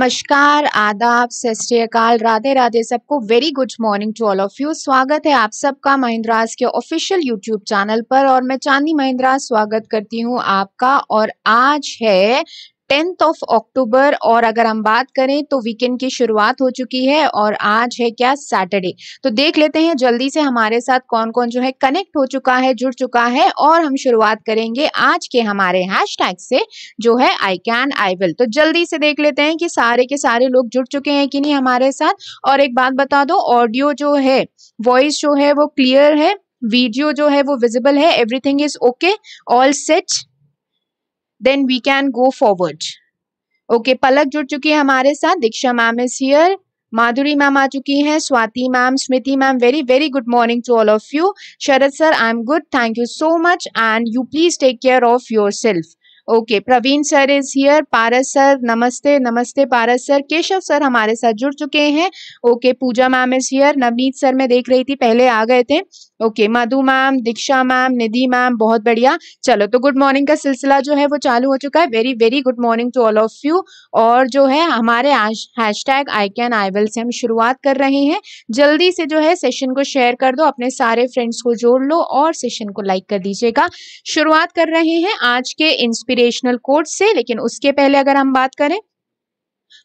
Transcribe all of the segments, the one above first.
नमस्कार आदाब सत राधे राधे सबको very good morning to all of you स्वागत है आप सबका महिंद्रास के ऑफिशियल यूट्यूब चैनल पर और मैं चांदी महिंद्रा स्वागत करती हूँ आपका और आज है टेंथ ऑफ अक्टूबर और अगर हम बात करें तो वीकेंड की शुरुआत हो चुकी है और आज है क्या सैटरडे तो देख लेते हैं जल्दी से हमारे साथ कौन कौन जो है कनेक्ट हो चुका है जुड़ चुका है और हम शुरुआत करेंगे आज के हमारे हैश से जो है आई कैन आई विल तो जल्दी से देख लेते हैं कि सारे के सारे लोग जुड़ चुके हैं कि नहीं हमारे साथ और एक बात बता दो ऑडियो जो है वॉइस जो है वो क्लियर है वीडियो जो है वो विजिबल है everything is okay all set then we can go forward okay Palak जुड़ चुकी है हमारे साथ Diksha ma'am is here Madhuri ma'am आ चुकी हैं Swati ma'am Smriti ma'am very very good morning to all of you Sharad sir I am good thank you so much and you please take care of yourself okay Praveen sir is here Paras sir नमस्ते नमस्ते पारस sir Keshav sir हमारे साथ जुड़ चुके हैं okay Pooja ma'am is here Navneet sir मैं देख रही थी पहले आ गए थे okay Madhu ma'am Diksha ma'am Nidhi ma'am बहुत बढ़िया चलो तो गुड मॉर्निंग का सिलसिला जो है वो चालू हो चुका है very very good morning to all of you और जो है हमारे hashtag I can I will से हम शुरुआत कर रहे हैं जल्दी से जो है सेशन को शेयर कर दो अपने सारे फ्रेंड्स को जोड़ लो और सेशन को लाइक कर दीजिएगा शुरुआत कर रहे हैं आज के इंस्पिरेशनल कोर्ट से लेकिन उसके पहले अगर हम बात करें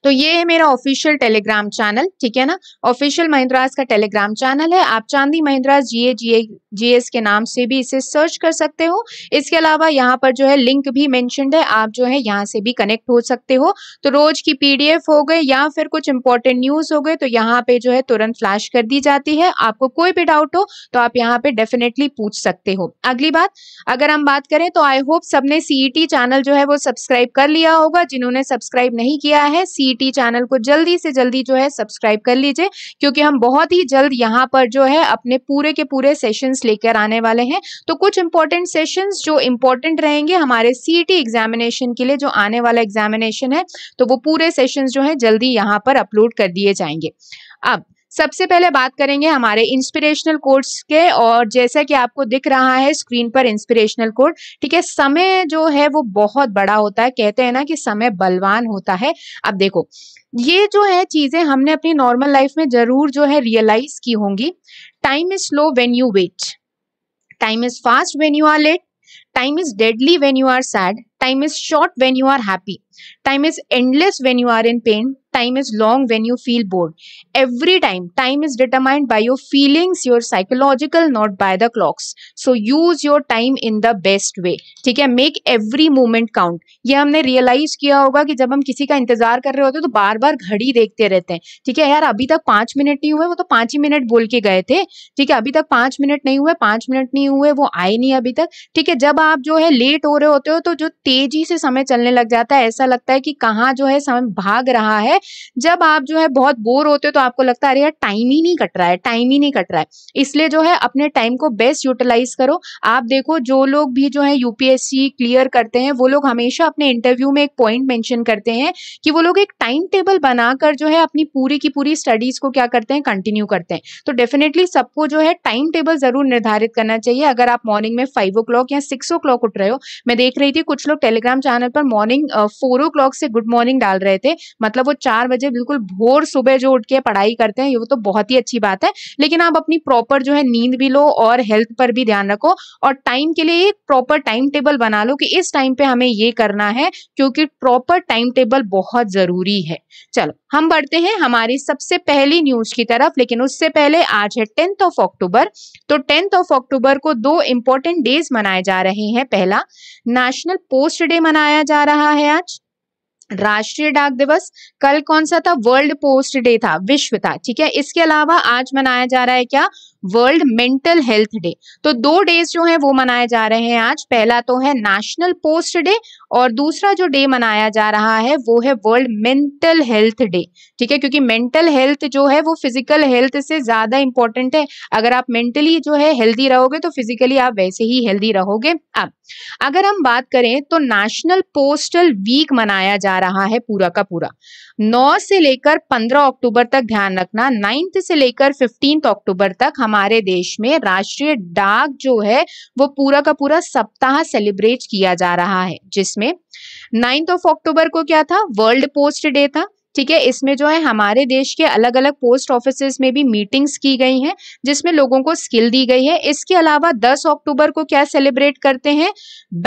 तो ये है मेरा ऑफिशियल टेलीग्राम चैनल ठीक है ना ऑफिशियल महिंद्राज का टेलीग्राम चैनल है आप चांदी महिंद्राज जीए जीए जीएस के नाम से भी इसे सर्च कर सकते हो इसके अलावा यहाँ पर जो है लिंक भी मैंशनड है आप जो है यहाँ से भी कनेक्ट हो सकते हो तो रोज की पीडीएफ हो गए या फिर कुछ इंपॉर्टेंट न्यूज हो गए तो यहाँ पे जो है तुरंत फ्लैश कर दी जाती है आपको कोई भी डाउट हो तो आप यहाँ पे डेफिनेटली पूछ सकते हो अगली बात अगर हम बात करें तो आई होप सबने सीई चैनल e जो है वो सब्सक्राइब कर लिया होगा जिन्होंने सब्सक्राइब नहीं किया है सी सीईटी चैनल को जल्दी से जल्दी जो है सब्सक्राइब कर लीजिए क्योंकि हम बहुत ही जल्द यहाँ पर जो है अपने पूरे के पूरे सेशंस लेकर आने वाले हैं तो कुछ इंपॉर्टेंट सेशंस जो इंपॉर्टेंट रहेंगे हमारे सीईटी एग्जामिनेशन के लिए जो आने वाला एग्जामिनेशन है तो वो पूरे सेशन जो है जल्दी यहाँ पर अपलोड कर दिए जाएंगे अब सबसे पहले बात करेंगे हमारे इंस्पिरेशनल कोड्स के और जैसा कि आपको दिख रहा है स्क्रीन पर इंस्पिरेशनल कोड ठीक है समय जो है वो बहुत बड़ा होता है कहते हैं ना कि समय बलवान होता है अब देखो ये जो है चीजें हमने अपनी नॉर्मल लाइफ में जरूर जो है रियलाइज की होंगी time is slow when you wait time is fast when you are late time is deadly when you are sad Time is short when you are happy. Time is endless when you are in pain. Time is long when you feel bored. Every time, time is determined by your feelings, your psychological, not by the clocks. So use your time in the best way. ठीक है make every moment count. ये हमने realize किया होगा कि जब हम किसी का इंतजार कर रहे होते हैं तो बार बार घड़ी देखते रहते हैं ठीक है यार अभी तक पाँच मिनट नहीं हुए वो तो पाँच ही मिनट बोल के गए थे ठीक है अभी तक पाँच मिनट नहीं हुए पाँच मिनट नहीं हुए वो आए नहीं अभी तक ठीक है जब आप जो है लेट हो रहे होते हो तो जो तेजी से समय चलने लग जाता है ऐसा लगता है कि कहाँ जो है समय भाग रहा है जब आप जो है बहुत बोर होते हो तो आपको लगता है अरे यार टाइम ही नहीं कट रहा है टाइम ही नहीं कट रहा है इसलिए जो है अपने टाइम को बेस्ट यूटिलाइज करो आप देखो जो लोग भी जो है यूपीएससी क्लियर करते हैं वो लोग हमेशा अपने इंटरव्यू में एक पॉइंट मैंशन करते हैं कि वो लोग एक टाइम टेबल बनाकर जो है अपनी पूरी की पूरी स्टडीज को क्या करते हैं कंटिन्यू करते हैं तो डेफिनेटली सबको जो है टाइम टेबल जरूर निर्धारित करना चाहिए अगर आप मॉर्निंग में फाइव ओ या सिक्स ओ उठ रहे हो मैं देख रही थी कुछ लोग लोग टेलीग्राम चैनल पर मॉर्निंग फोर ओ क्लॉक से गुड मॉर्निंग डाल रहे थे मतलब वो चार बजे बिल्कुल भोर सुबह जो उठ के पढ़ाई करते हैं ये वो तो बहुत ही अच्छी बात है लेकिन आप अपनी प्रॉपर जो है नींद भी लो और हेल्थ पर भी ध्यान रखो और टाइम के लिए एक प्रॉपर टाइम टेबल बना लो कि इस टाइम पे हमें ये करना है क्योंकि प्रॉपर टाइम टेबल बहुत जरूरी है चलो हम बढ़ते हैं हमारी सबसे पहली न्यूज की तरफ लेकिन उससे पहले आज है टेंथ ऑफ अक्टूबर तो टेंथ ऑफ अक्टूबर को दो इंपॉर्टेंट डेज मनाए जा रहे हैं पहला नेशनल पोस्ट पोस्ट डे मनाया जा रहा है आज राष्ट्रीय डाक दिवस कल कौन सा था वर्ल्ड पोस्ट डे था विश्व था ठीक है इसके अलावा आज मनाया जा रहा है क्या वर्ल्ड मेंटल हेल्थ डे तो दो डेज जो है वो मनाए जा रहे हैं आज पहला तो है नेशनल पोस्ट डे और दूसरा जो डे मनाया जा रहा है वो है वर्ल्ड मेंटल हेल्थ डे ठीक है क्योंकि मेंटल हेल्थ जो है वो फिजिकल हेल्थ से ज्यादा इंपॉर्टेंट है अगर आप मेंटली जो है हेल्दी रहोगे तो फिजिकली आप वैसे ही हेल्दी रहोगे अब अगर हम बात करें तो नेशनल पोस्टल वीक मनाया जा रहा है पूरा का पूरा 9 से लेकर 15 अक्टूबर तक ध्यान रखना 9th से लेकर 15 अक्टूबर तक हमारे देश में राष्ट्रीय डाक जो है वो पूरा का पूरा सप्ताह सेलिब्रेट किया जा रहा है जिसमें नाइन्थ ऑफ अक्टूबर को क्या था वर्ल्ड पोस्ट डे था ठीक है इसमें जो है हमारे देश के अलग अलग पोस्ट ऑफिस में भी मीटिंग्स की गई हैं जिसमें लोगों को स्किल दी गई है इसके अलावा 10 अक्टूबर को क्या सेलिब्रेट करते हैं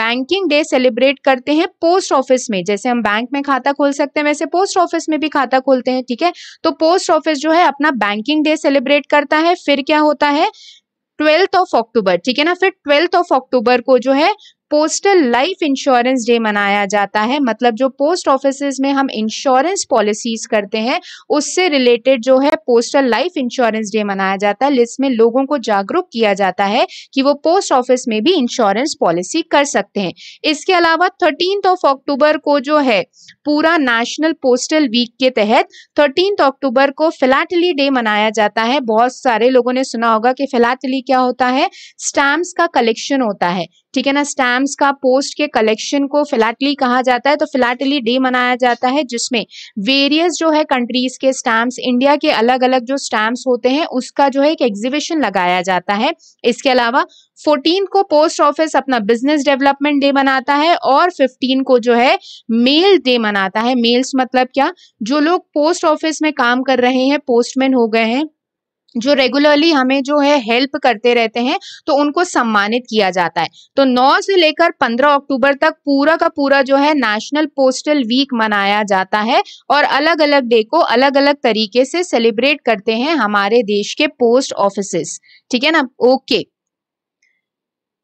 बैंकिंग डे सेलिब्रेट करते हैं पोस्ट ऑफिस में जैसे हम बैंक में खाता खोल सकते हैं वैसे पोस्ट ऑफिस में भी खाता खोलते हैं ठीक है तो पोस्ट ऑफिस जो है अपना बैंकिंग डे सेलिब्रेट करता है फिर क्या होता है ट्वेल्थ ऑफ अक्टूबर ठीक है ना फिर ट्वेल्थ ऑफ अक्टूबर को जो है पोस्टल लाइफ इंश्योरेंस डे मनाया जाता है मतलब जो पोस्ट ऑफिस में हम इंश्योरेंस पॉलिसीज करते हैं उससे रिलेटेड जो है पोस्टल लाइफ इंश्योरेंस डे मनाया जाता है जिसमें लोगों को जागरूक किया जाता है कि वो पोस्ट ऑफिस में भी इंश्योरेंस पॉलिसी कर सकते हैं इसके अलावा थर्टीन ऑफ अक्टूबर को जो है पूरा नेशनल पोस्टल वीक के तहत थर्टीन अक्टूबर को फिलाटली डे मनाया जाता है बहुत सारे लोगों ने सुना होगा कि फिलाटली क्या होता है स्टैम्प का कलेक्शन होता है ठीक है ना स्टैम्प्स का पोस्ट के कलेक्शन को फिलाटली कहा जाता है तो फिलाटली डे मनाया जाता है जिसमें वेरियस जो है कंट्रीज के स्टैम्प्स इंडिया के अलग अलग जो स्टैम्प्स होते हैं उसका जो है एक एग्जीबिशन लगाया जाता है इसके अलावा फोर्टीन को पोस्ट ऑफिस अपना बिजनेस डेवलपमेंट डे मनाता है और फिफ्टीन को जो है मेल डे मनाता है मेल्स मतलब क्या जो लोग पोस्ट ऑफिस में काम कर रहे हैं पोस्टमैन हो गए हैं जो रेगुलरली हमें जो है हेल्प करते रहते हैं तो उनको सम्मानित किया जाता है तो 9 से लेकर 15 अक्टूबर तक पूरा का पूरा जो है नेशनल पोस्टल वीक मनाया जाता है और अलग अलग डे को अलग अलग तरीके से सेलिब्रेट करते हैं हमारे देश के पोस्ट ऑफिस ठीक है ना ओके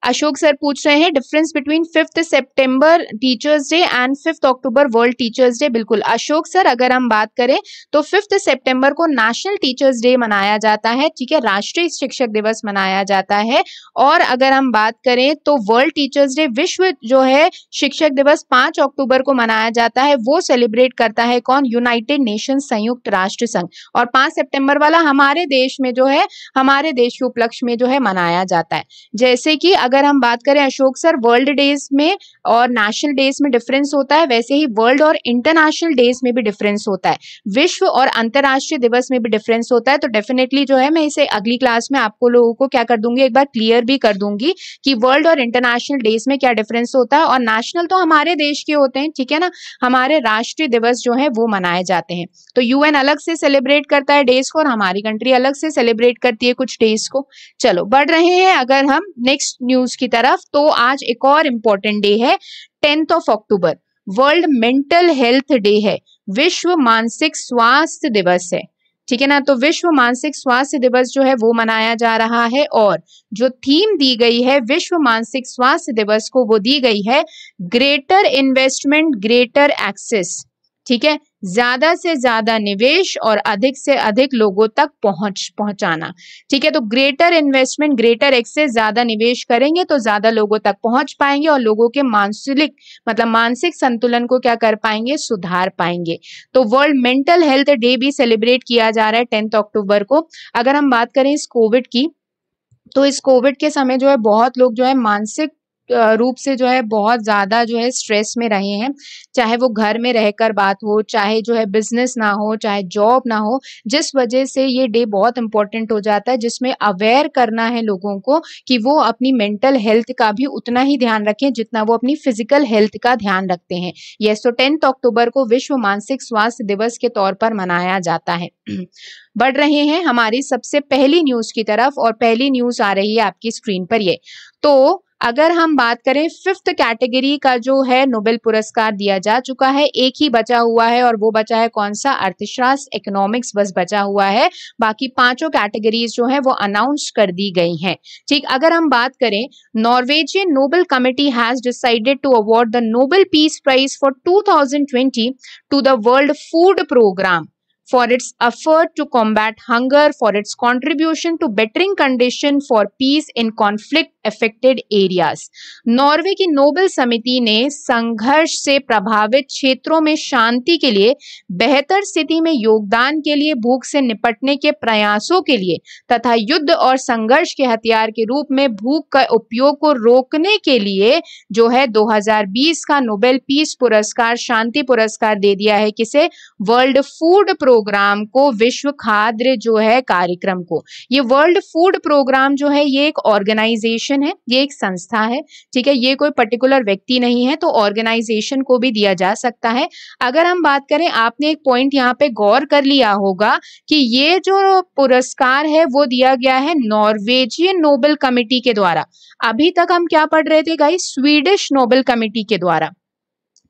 अशोक सर पूछ रहे हैं difference between fifth September teachers day and fifth October world teachers day बिल्कुल अशोक सर अगर हम बात करें तो फिफ्थ सेप्टेम्बर को नेशनल टीचर्स डे मनाया जाता है ठीक है राष्ट्रीय शिक्षक दिवस मनाया जाता है और अगर हम बात करें तो वर्ल्ड टीचर्स डे विश्व जो है शिक्षक दिवस पांच अक्टूबर को मनाया जाता है वो सेलिब्रेट करता है कौन यूनाइटेड नेशन संयुक्त राष्ट्र संघ और पांच सेप्टेम्बर वाला हमारे देश में जो है हमारे देश के उपलक्ष्य में जो है मनाया जाता है जैसे कि अगर अगर हम बात करें अशोक सर वर्ल्ड डेज में और नेशनल डेज में डिफरेंस होता है वैसे ही वर्ल्ड और इंटरनेशनल डेज में भी डिफरेंस होता है विश्व और अंतर्राष्ट्रीय दिवस में भी डिफरेंस होता है तो डेफिनेटली जो है मैं इसे अगली क्लास में आपको लोगों को क्या कर दूंगी एक बार क्लियर भी कर दूंगी कि वर्ल्ड और इंटरनेशनल डेज में क्या डिफरेंस होता है और नेशनल तो हमारे देश के होते हैं ठीक है ना हमारे राष्ट्रीय दिवस जो है वो मनाए जाते हैं तो यूएन अलग से सेलिब्रेट करता है डेज को और हमारी कंट्री अलग से सेलिब्रेट करती है कुछ डेज को चलो बढ़ रहे हैं अगर हम नेक्स्ट न्यूज न्यूज की तरफ तो आज एक और इम्पोर्टेंट डे है tenth of October world mental health day है विश्व मानसिक स्वास्थ्य दिवस है ठीक है ना तो विश्व मानसिक स्वास्थ्य दिवस जो है वो मनाया जा रहा है और जो थीम दी गई है विश्व मानसिक स्वास्थ्य दिवस को वो दी गई है ग्रेटर इन्वेस्टमेंट ग्रेटर एक्सेस ठीक है ज़्यादा से ज़्यादा निवेश और अधिक से अधिक लोगों तक पहुंच पहुंचाना ठीक है तो ग्रेटर इन्वेस्टमेंट ग्रेटर एक्सेस ज़्यादा निवेश करेंगे तो ज़्यादा लोगों तक पहुंच पाएंगे और लोगों के मानसिक मतलब मानसिक संतुलन को क्या कर पाएंगे सुधार पाएंगे तो वर्ल्ड मेंटल हेल्थ डे भी सेलिब्रेट किया जा रहा है टेंथ अक्टूबर को अगर हम बात करें इस कोविड की तो इस कोविड के समय जो है बहुत लोग जो है मानसिक रूप से जो है बहुत ज़्यादा जो है स्ट्रेस में रहे हैं चाहे वो घर में रहकर बात हो चाहे जो है बिजनेस ना हो चाहे जॉब ना हो जिस वजह से ये डे बहुत इंपॉर्टेंट हो जाता है जिसमें अवेयर करना है लोगों को कि वो अपनी मेंटल हेल्थ का भी उतना ही ध्यान रखें जितना वो अपनी फिजिकल हेल्थ का ध्यान रखते हैं ये सो टेंथ अक्टूबर को विश्व मानसिक स्वास्थ्य दिवस के तौर पर मनाया जाता है बढ़ रहे हैं हमारी सबसे पहली न्यूज की तरफ और पहली न्यूज आ रही है आपकी स्क्रीन पर ये तो अगर हम बात करें फिफ्थ कैटेगरी का जो है नोबेल पुरस्कार दिया जा चुका है एक ही बचा हुआ है और वो बचा है कौन सा अर्थशास्त्र इकोनॉमिक्स बस बचा हुआ है बाकी पांचों कैटेगरीज जो है वो अनाउंस कर दी गई हैं ठीक अगर हम बात करें Norwegian Nobel committee has decided to award the Nobel peace prize for to to the world food programme for its effort to combat hunger, for its contribution to bettering condition for peace in conflict affected areas. Norway की Nobel समिति ने संघर्ष से प्रभावित क्षेत्रों में शांति के लिए बेहतर स्थिति में योगदान के लिए भूख से निपटने के प्रयासों के लिए तथा युद्ध और संघर्ष के हथियार के रूप में भूख का उपयोग को रोकने के लिए जो है 2020 का नोबेल पीस पुरस्कार शांति पुरस्कार दे दिया है किसे वर्ल्ड फूड प्रो प्रोग्राम को विश्व खाद्य जो है कार्यक्रम को ये वर्ल्ड फूड प्रोग्राम जो है ये एक ऑर्गेनाइजेशन है ये एक संस्था है ठीक है ये कोई पर्टिकुलर व्यक्ति नहीं है तो ऑर्गेनाइजेशन को भी दिया जा सकता है अगर हम बात करें आपने एक पॉइंट यहाँ पे गौर कर लिया होगा कि ये जो पुरस्कार है वो दिया गया है नॉर्वेजियन नोबेल कमिटी के द्वारा अभी तक हम क्या पढ़ रहे थे गाई स्वीडिश नोबेल कमिटी के द्वारा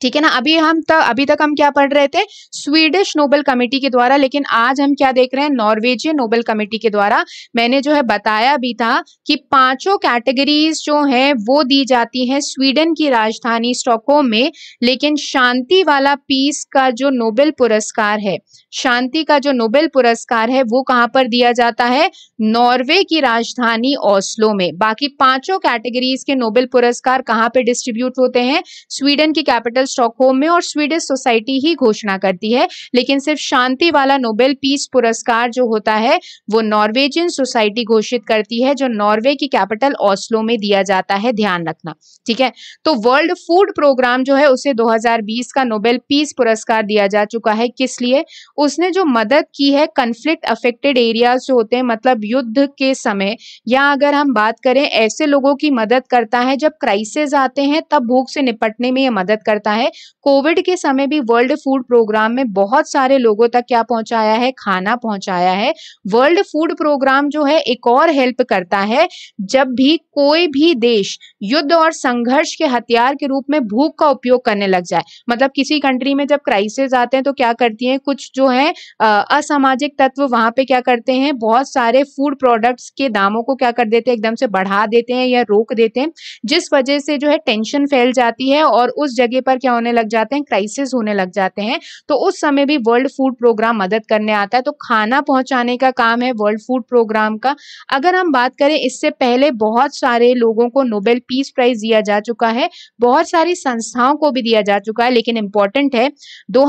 ठीक है ना अभी हम तो अभी तक हम क्या पढ़ रहे थे स्वीडिश नोबेल कमेटी के द्वारा लेकिन आज हम क्या देख रहे हैं नॉर्वेजियन नोबेल कमेटी के द्वारा मैंने जो है बताया भी था कि पांचों कैटेगरीज जो हैं वो दी जाती हैं स्वीडन की राजधानी स्टॉकहोम में लेकिन शांति वाला पीस का जो नोबेल पुरस्कार है शांति का जो नोबेल पुरस्कार है वो कहाँ पर दिया जाता है नॉर्वे की राजधानी ओस्लो में बाकी पांचों कैटेगरीज के नोबेल पुरस्कार कहाँ पर डिस्ट्रीब्यूट होते हैं स्वीडन की कैपिटल स्टॉकहोम में और स्वीडिश सोसाइटी ही घोषणा करती है लेकिन सिर्फ शांति वाला नोबेल पीस पुरस्कार जो होता है वो नॉर्वेजियन सोसाइटी घोषित करती है जो नॉर्वे की कैपिटल ऑस्लो में दिया जाता है ध्यान रखना ठीक है तो वर्ल्ड फूड प्रोग्राम जो है उसे 2020 का नोबेल पीस पुरस्कार दिया जा चुका है किस लिए उसने जो मदद की है कंफ्लिक्ट अफेक्टेड एरिया जो होते हैं मतलब युद्ध के समय या अगर हम बात करें ऐसे लोगों की मदद करता है जब क्राइसिस आते हैं तब भूख से निपटने में यह मदद करता है है कोविड के समय भी वर्ल्ड फूड प्रोग्राम में बहुत सारे लोगों तक क्या पहुंचाया है खाना पहुंचाया है वर्ल्ड फूड प्रोग्राम जो है एक और हेल्प करता है जब भी कोई भी देश युद्ध और संघर्ष के हथियार के रूप में भूख का उपयोग करने लग जाए मतलब किसी कंट्री में जब क्राइसिस आते हैं तो क्या करती है कुछ जो है असामाजिक तत्व वहां पे क्या करते हैं बहुत सारे फूड प्रोडक्ट्स के दामों को क्या कर देते हैं एकदम से बढ़ा देते हैं या रोक देते हैं जिस वजह से जो है टेंशन फैल जाती है और उस जगह पर क्या होने लग जाते हैं क्राइसिस होने लग जाते हैं तो उस समय भी वर्ल्ड फूड प्रोग्राम मदद करने आता है तो खाना पहुंचाने का काम है वर्ल्ड फूड प्रोग्राम का अगर हम बात करें इससे पहले बहुत सारे लोगों को नोबेल पीस प्राइज दिया जा चुका है बहुत सारी संस्थाओं को भी दिया जा चुका है लेकिन इंपॉर्टेंट है दो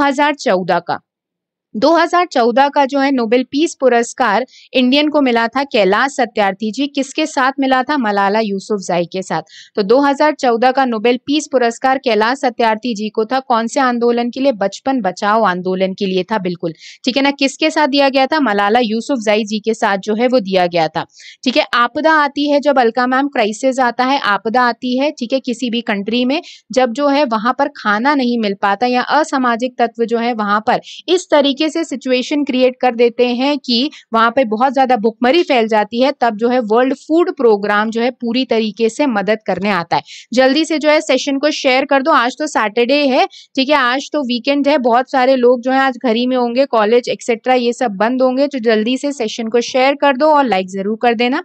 का 2014 का जो है नोबेल पीस पुरस्कार इंडियन को मिला था कैलाश सत्यार्थी जी किसके साथ मिला था मलाला जाई के साथ तो 2014 का नोबेल पीस पुरस्कार कैलाश सत्यार्थी जी को था कौन से आंदोलन के लिए बचपन बचाओ आंदोलन के लिए था बिल्कुल ठीक है ना किसके साथ दिया गया था मलाला जाई जी के साथ जो है वो दिया गया था ठीक है आपदा आती है जब अलका मैम क्राइसिस आता है आपदा आती है ठीक है किसी भी कंट्री में जब जो है वहां पर खाना नहीं मिल पाता या असामाजिक तत्व जो है वहां पर इस तरीके तरीके से सिचुएशन क्रिएट कर देते हैं कि वहां पर बहुत ज्यादा भुखमरी फैल जाती है तब जो है वर्ल्ड फूड प्रोग्राम जो है पूरी तरीके से मदद करने आता है जल्दी से जो है सेशन को शेयर कर दो आज तो सैटरडे है ठीक है आज तो वीकेंड है बहुत सारे लोग जो है आज घर ही में होंगे कॉलेज एक्सेट्रा ये सब बंद होंगे तो जल्दी से सेशन को शेयर कर दो और लाइक जरूर कर देना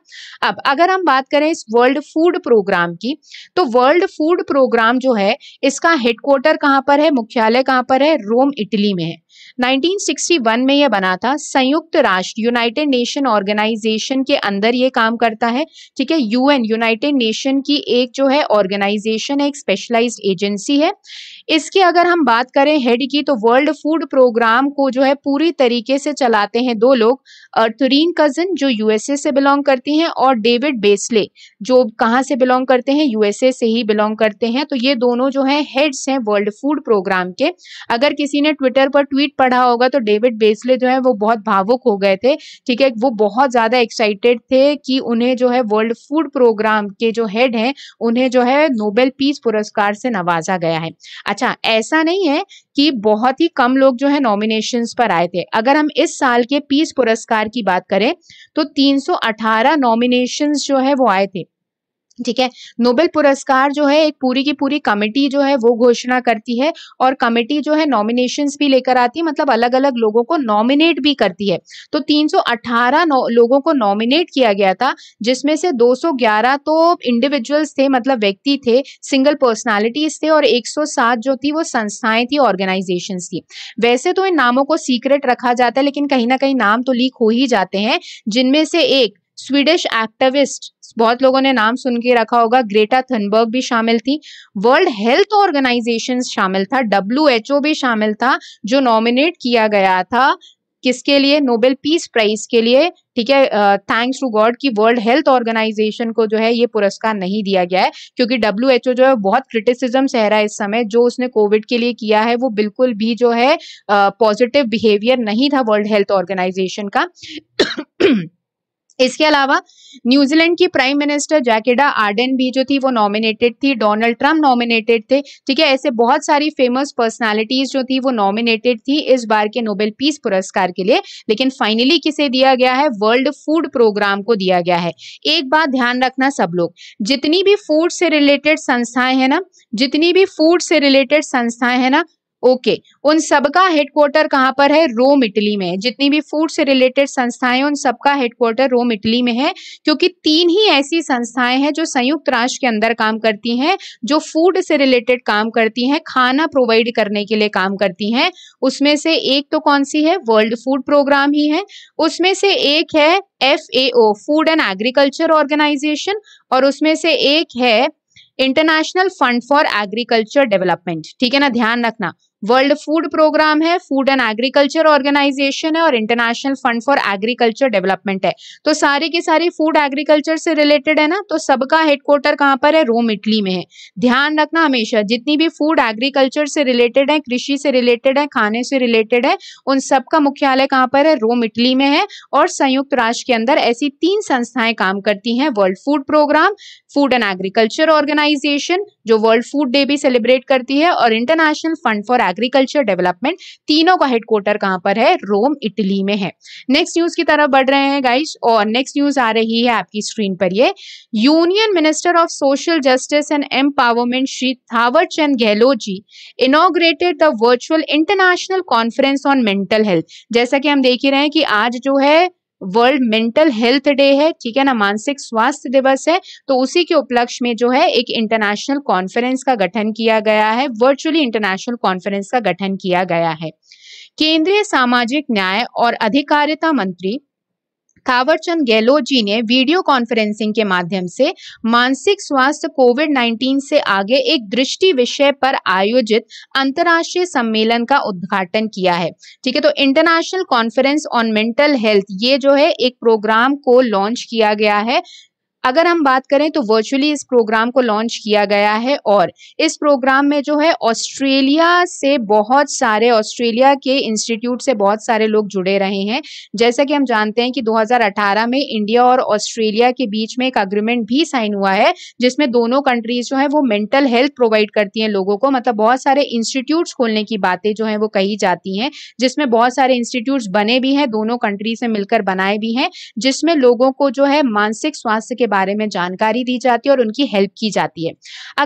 अब अगर हम बात करें इस वर्ल्ड फूड प्रोग्राम की तो वर्ल्ड फूड प्रोग्राम जो है इसका हेडक्वार्टर कहां पर है मुख्यालय कहां पर है रोम इटली में है 1961 में यह बना था संयुक्त राष्ट्र यूनाइटेड नेशन ऑर्गेनाइजेशन के अंदर ये काम करता है ठीक है यूएन यूनाइटेड नेशन की एक जो है ऑर्गेनाइजेशन है एक स्पेशलाइज्ड एजेंसी है इसकी अगर हम बात करें हेड की तो वर्ल्ड फूड प्रोग्राम को जो है पूरी तरीके से चलाते हैं दो लोग अर्थरीन कजन जो यूएसए से बिलोंग करती हैं और डेविड बेसले जो कहाँ से बिलोंग करते हैं यूएसए से ही बिलोंग करते हैं तो ये दोनों जो है हेड्स हैं वर्ल्ड फूड प्रोग्राम के अगर किसी ने ट्विटर पर ट्वीट पढ़ा होगा तो डेविड बेसले जो है वो बहुत भावुक हो गए थे ठीक है वो बहुत ज़्यादा एक्साइटेड थे कि उन्हें जो है वर्ल्ड फूड प्रोग्राम के जो हेड हैं उन्हें जो है नोबेल पीस पुरस्कार से नवाजा गया है अच्छा अच्छा ऐसा नहीं है कि बहुत ही कम लोग जो है नॉमिनेशन पर आए थे अगर हम इस साल के पीस पुरस्कार की बात करें तो 318 नॉमिनेशन जो है वो आए थे ठीक है नोबेल पुरस्कार जो है एक पूरी की पूरी कमेटी जो है वो घोषणा करती है और कमेटी जो है नॉमिनेशन भी लेकर आती है मतलब अलग अलग लोगों को नॉमिनेट भी करती है तो 318 लोगों को नॉमिनेट किया गया था जिसमें से 211 तो इंडिविजुअल्स थे मतलब व्यक्ति थे सिंगल पर्सनालिटीज थे और 107 जो थी वो संस्थाएं थी ऑर्गेनाइजेशन थी वैसे तो इन नामों को सीक्रेट रखा जाता है लेकिन कहीं ना कहीं नाम तो लीक हो ही जाते हैं जिनमें से एक स्वीडिश एक्टिविस्ट बहुत लोगों ने नाम सुन के रखा होगा ग्रेटा थनबर्ग भी शामिल थी वर्ल्ड हेल्थ ऑर्गेनाइजेशन शामिल था डब्ल्यू भी शामिल था जो नॉमिनेट किया गया था किसके लिए नोबेल पीस प्राइज के लिए ठीक है थैंक्स टू गॉड कि वर्ल्ड हेल्थ ऑर्गेनाइजेशन को जो है ये पुरस्कार नहीं दिया गया है क्योंकि डब्ल्यू जो है बहुत क्रिटिसिज्म सह रहा है इस समय जो उसने कोविड के लिए किया है वो बिल्कुल भी जो है पॉजिटिव uh, बिहेवियर नहीं था वर्ल्ड हेल्थ ऑर्गेनाइजेशन का इसके अलावा न्यूजीलैंड की प्राइम मिनिस्टर जैकेडा आर्डन भी जो थी वो नॉमिनेटेड थी डोनाल्ड ट्रम्प नॉमिनेटेड थे ठीक है ऐसे बहुत सारी फेमस पर्सनालिटीज जो थी वो नॉमिनेटेड थी इस बार के नोबेल पीस पुरस्कार के लिए लेकिन फाइनली किसे दिया गया है वर्ल्ड फूड प्रोग्राम को दिया गया है एक बात ध्यान रखना सब लोग जितनी भी फूड से रिलेटेड संस्थाएं हैं ना जितनी भी फूड से रिलेटेड संस्थाएं हैं ना ओके उन सबका हेडक्वार्टर कहाँ पर है रोम इटली में है जितनी भी फूड से रिलेटेड संस्थाएं उन सबका हेडक्वार्टर रोम इटली में है क्योंकि तीन ही ऐसी संस्थाएं हैं जो संयुक्त राष्ट्र के अंदर काम करती हैं जो फूड से रिलेटेड काम करती हैं खाना प्रोवाइड करने के लिए काम करती हैं उसमें से एक तो कौन सी है वर्ल्ड फूड प्रोग्राम ही है उसमें से एक है F food and agriculture organisation और उसमें से एक है international fund for agriculture development ठीक है ना ध्यान रखना वर्ल्ड फूड प्रोग्राम है फूड एंड एग्रीकल्चर ऑर्गेनाइजेशन है और international fund for agriculture development है तो सारी की सारी फूड एग्रीकल्चर से रिलेटेड है ना तो सबका हेडक्वार्टर कहाँ पर है रोम इटली में है ध्यान रखना हमेशा जितनी भी फूड एग्रीकल्चर से रिलेटेड है कृषि से रिलेटेड है खाने से रिलेटेड है उन सबका मुख्यालय कहाँ पर है रोम इटली में है और संयुक्त राष्ट्र के अंदर ऐसी तीन संस्थाएं काम करती हैं world food programme food and agriculture organisation जो वर्ल्ड फूड डे भी सेलिब्रेट करती है और international fund for agriculture development तीनों का हेडक्वार्टर कहां पर है रोम इटली में है नेक्स्ट न्यूज की तरफ बढ़ रहे हैं गाइस और नेक्स्ट न्यूज आ रही है आपकी स्क्रीन पर ये union minister of social justice and empowerment Shri Thawar Chand Gehlot ji inaugurated the virtual international conference on mental health जैसा कि हम देख ही रहे हैं कि आज जो है वर्ल्ड मेंटल हेल्थ डे है ठीक है ना मानसिक स्वास्थ्य दिवस है तो उसी के उपलक्ष्य में जो है एक इंटरनेशनल कॉन्फ्रेंस का गठन किया गया है वर्चुअली इंटरनेशनल कॉन्फ्रेंस का गठन किया गया है केंद्रीय सामाजिक न्याय और अधिकारिता मंत्री थावरचंद गहलोत जी ने वीडियो कॉन्फ्रेंसिंग के माध्यम से मानसिक स्वास्थ्य कोविड 19 से आगे एक दृष्टि विषय पर आयोजित अंतर्राष्ट्रीय सम्मेलन का उद्घाटन किया है ठीक है तो international conference on mental health ये जो है एक प्रोग्राम को लॉन्च किया गया है अगर हम बात करें तो वर्चुअली इस प्रोग्राम को लॉन्च किया गया है और इस प्रोग्राम में जो है ऑस्ट्रेलिया से बहुत सारे ऑस्ट्रेलिया के इंस्टीट्यूट से बहुत सारे लोग जुड़े रहे हैं जैसा कि हम जानते हैं कि 2018 में इंडिया और ऑस्ट्रेलिया के बीच में एक अग्रीमेंट भी साइन हुआ है जिसमें दोनों कंट्रीज जो है वो मेंटल हेल्थ प्रोवाइड करती हैं लोगों को मतलब बहुत सारे इंस्टीट्यूट खोलने की बातें जो है वो कही जाती हैं जिसमें बहुत सारे इंस्टीट्यूट बने भी हैं दोनों कंट्रीज से मिलकर बनाए भी हैं जिसमें लोगों को जो है मानसिक स्वास्थ्य के बारे में जानकारी दी जाती है और उनकी हेल्प की जाती है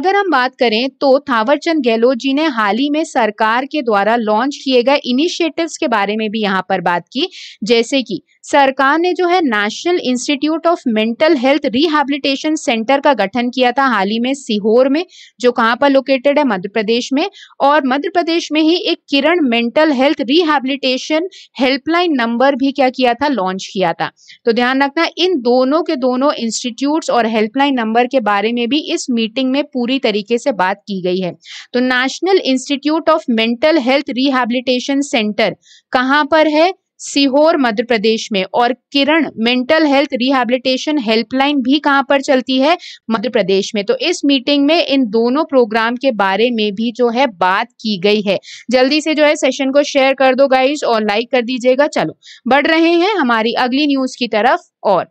अगर हम बात करें तो थावरचंद गहलोत जी ने हाल ही में सरकार के द्वारा लॉन्च किए गए इनिशिएटिव्स के बारे में भी यहाँ पर बात की जैसे कि सरकार ने जो है national institute of mental health rehabilitation centre का गठन किया था हाल ही में सीहोर में जो कहाँ पर लोकेटेड है मध्य प्रदेश में और मध्य प्रदेश में ही एक Kiran mental health rehabilitation helpline number भी क्या किया था लॉन्च किया था तो ध्यान रखना इन दोनों के दोनों इंस्टीट्यूट और हेल्पलाइन नंबर के बारे में भी इस मीटिंग में पूरी तरीके से बात की गई है तो national institute of mental health rehabilitation centre कहाँ पर है सीहोर मध्य प्रदेश में और Kiran mental health rehabilitation helpline भी कहां पर चलती है मध्य प्रदेश में तो इस मीटिंग में इन दोनों प्रोग्राम के बारे में भी जो है बात की गई है जल्दी से जो है सेशन को शेयर कर दो गाइज और लाइक कर दीजिएगा चलो बढ़ रहे हैं हमारी अगली न्यूज की तरफ और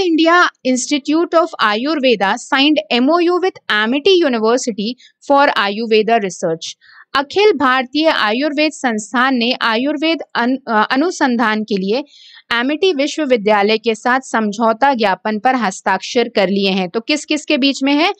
India institute of Ayurveda signed MO U with Amity University for Ayurveda research Akhil Bharatiya Ayurved संस्थान ने आयुर्वेद अन, अनुसंधान के लिए एमिटी विश्वविद्यालय के साथ समझौता ज्ञापन पर हस्ताक्षर कर लिए हैं तो किस किस के बीच में है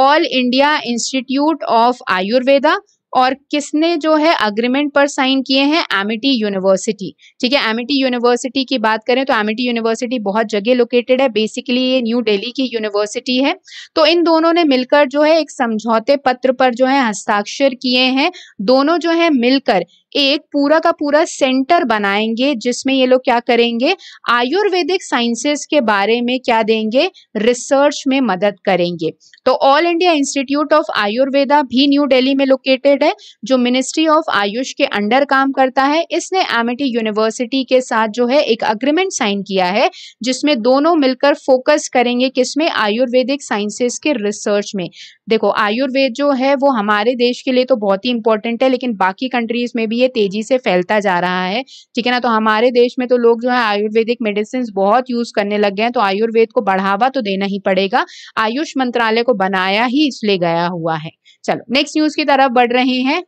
all India institute of Ayurveda और किसने जो है अग्रीमेंट पर साइन किए हैं एमिटी यूनिवर्सिटी ठीक है एमिटी यूनिवर्सिटी की बात करें तो एमिटी यूनिवर्सिटी बहुत जगह लोकेटेड है बेसिकली ये न्यू दिल्ली की यूनिवर्सिटी है तो इन दोनों ने मिलकर जो है एक समझौते पत्र पर जो है हस्ताक्षर किए हैं दोनों जो है मिलकर एक पूरा का पूरा सेंटर बनाएंगे जिसमें ये लोग क्या करेंगे आयुर्वेदिक साइंसेस के बारे में क्या देंगे रिसर्च में मदद करेंगे तो all India institute of Ayurveda भी न्यू दिल्ली में लोकेटेड है जो मिनिस्ट्री ऑफ आयुष के अंडर काम करता है इसने एमिटी यूनिवर्सिटी के साथ जो है एक अग्रीमेंट साइन किया है जिसमें दोनों मिलकर फोकस करेंगे किसमें आयुर्वेदिक साइंसेस के रिसर्च में देखो आयुर्वेद जो है वो हमारे देश के लिए तो बहुत ही इंपॉर्टेंट है लेकिन बाकी कंट्रीज में भी ये तेजी से फैलता जा रहा है ठीक है ना तो हमारे देश में तो लोग जो है आयुर्वेदिक मेडिसिन बहुत यूज करने लग गए हैं तो आयुर्वेद को बढ़ावा तो देना ही पड़ेगा आयुष मंत्रालय को बनाया ही इसलिए गया हुआ है चलो नेक्स्ट न्यूज की तरफ बढ़ रहे हैं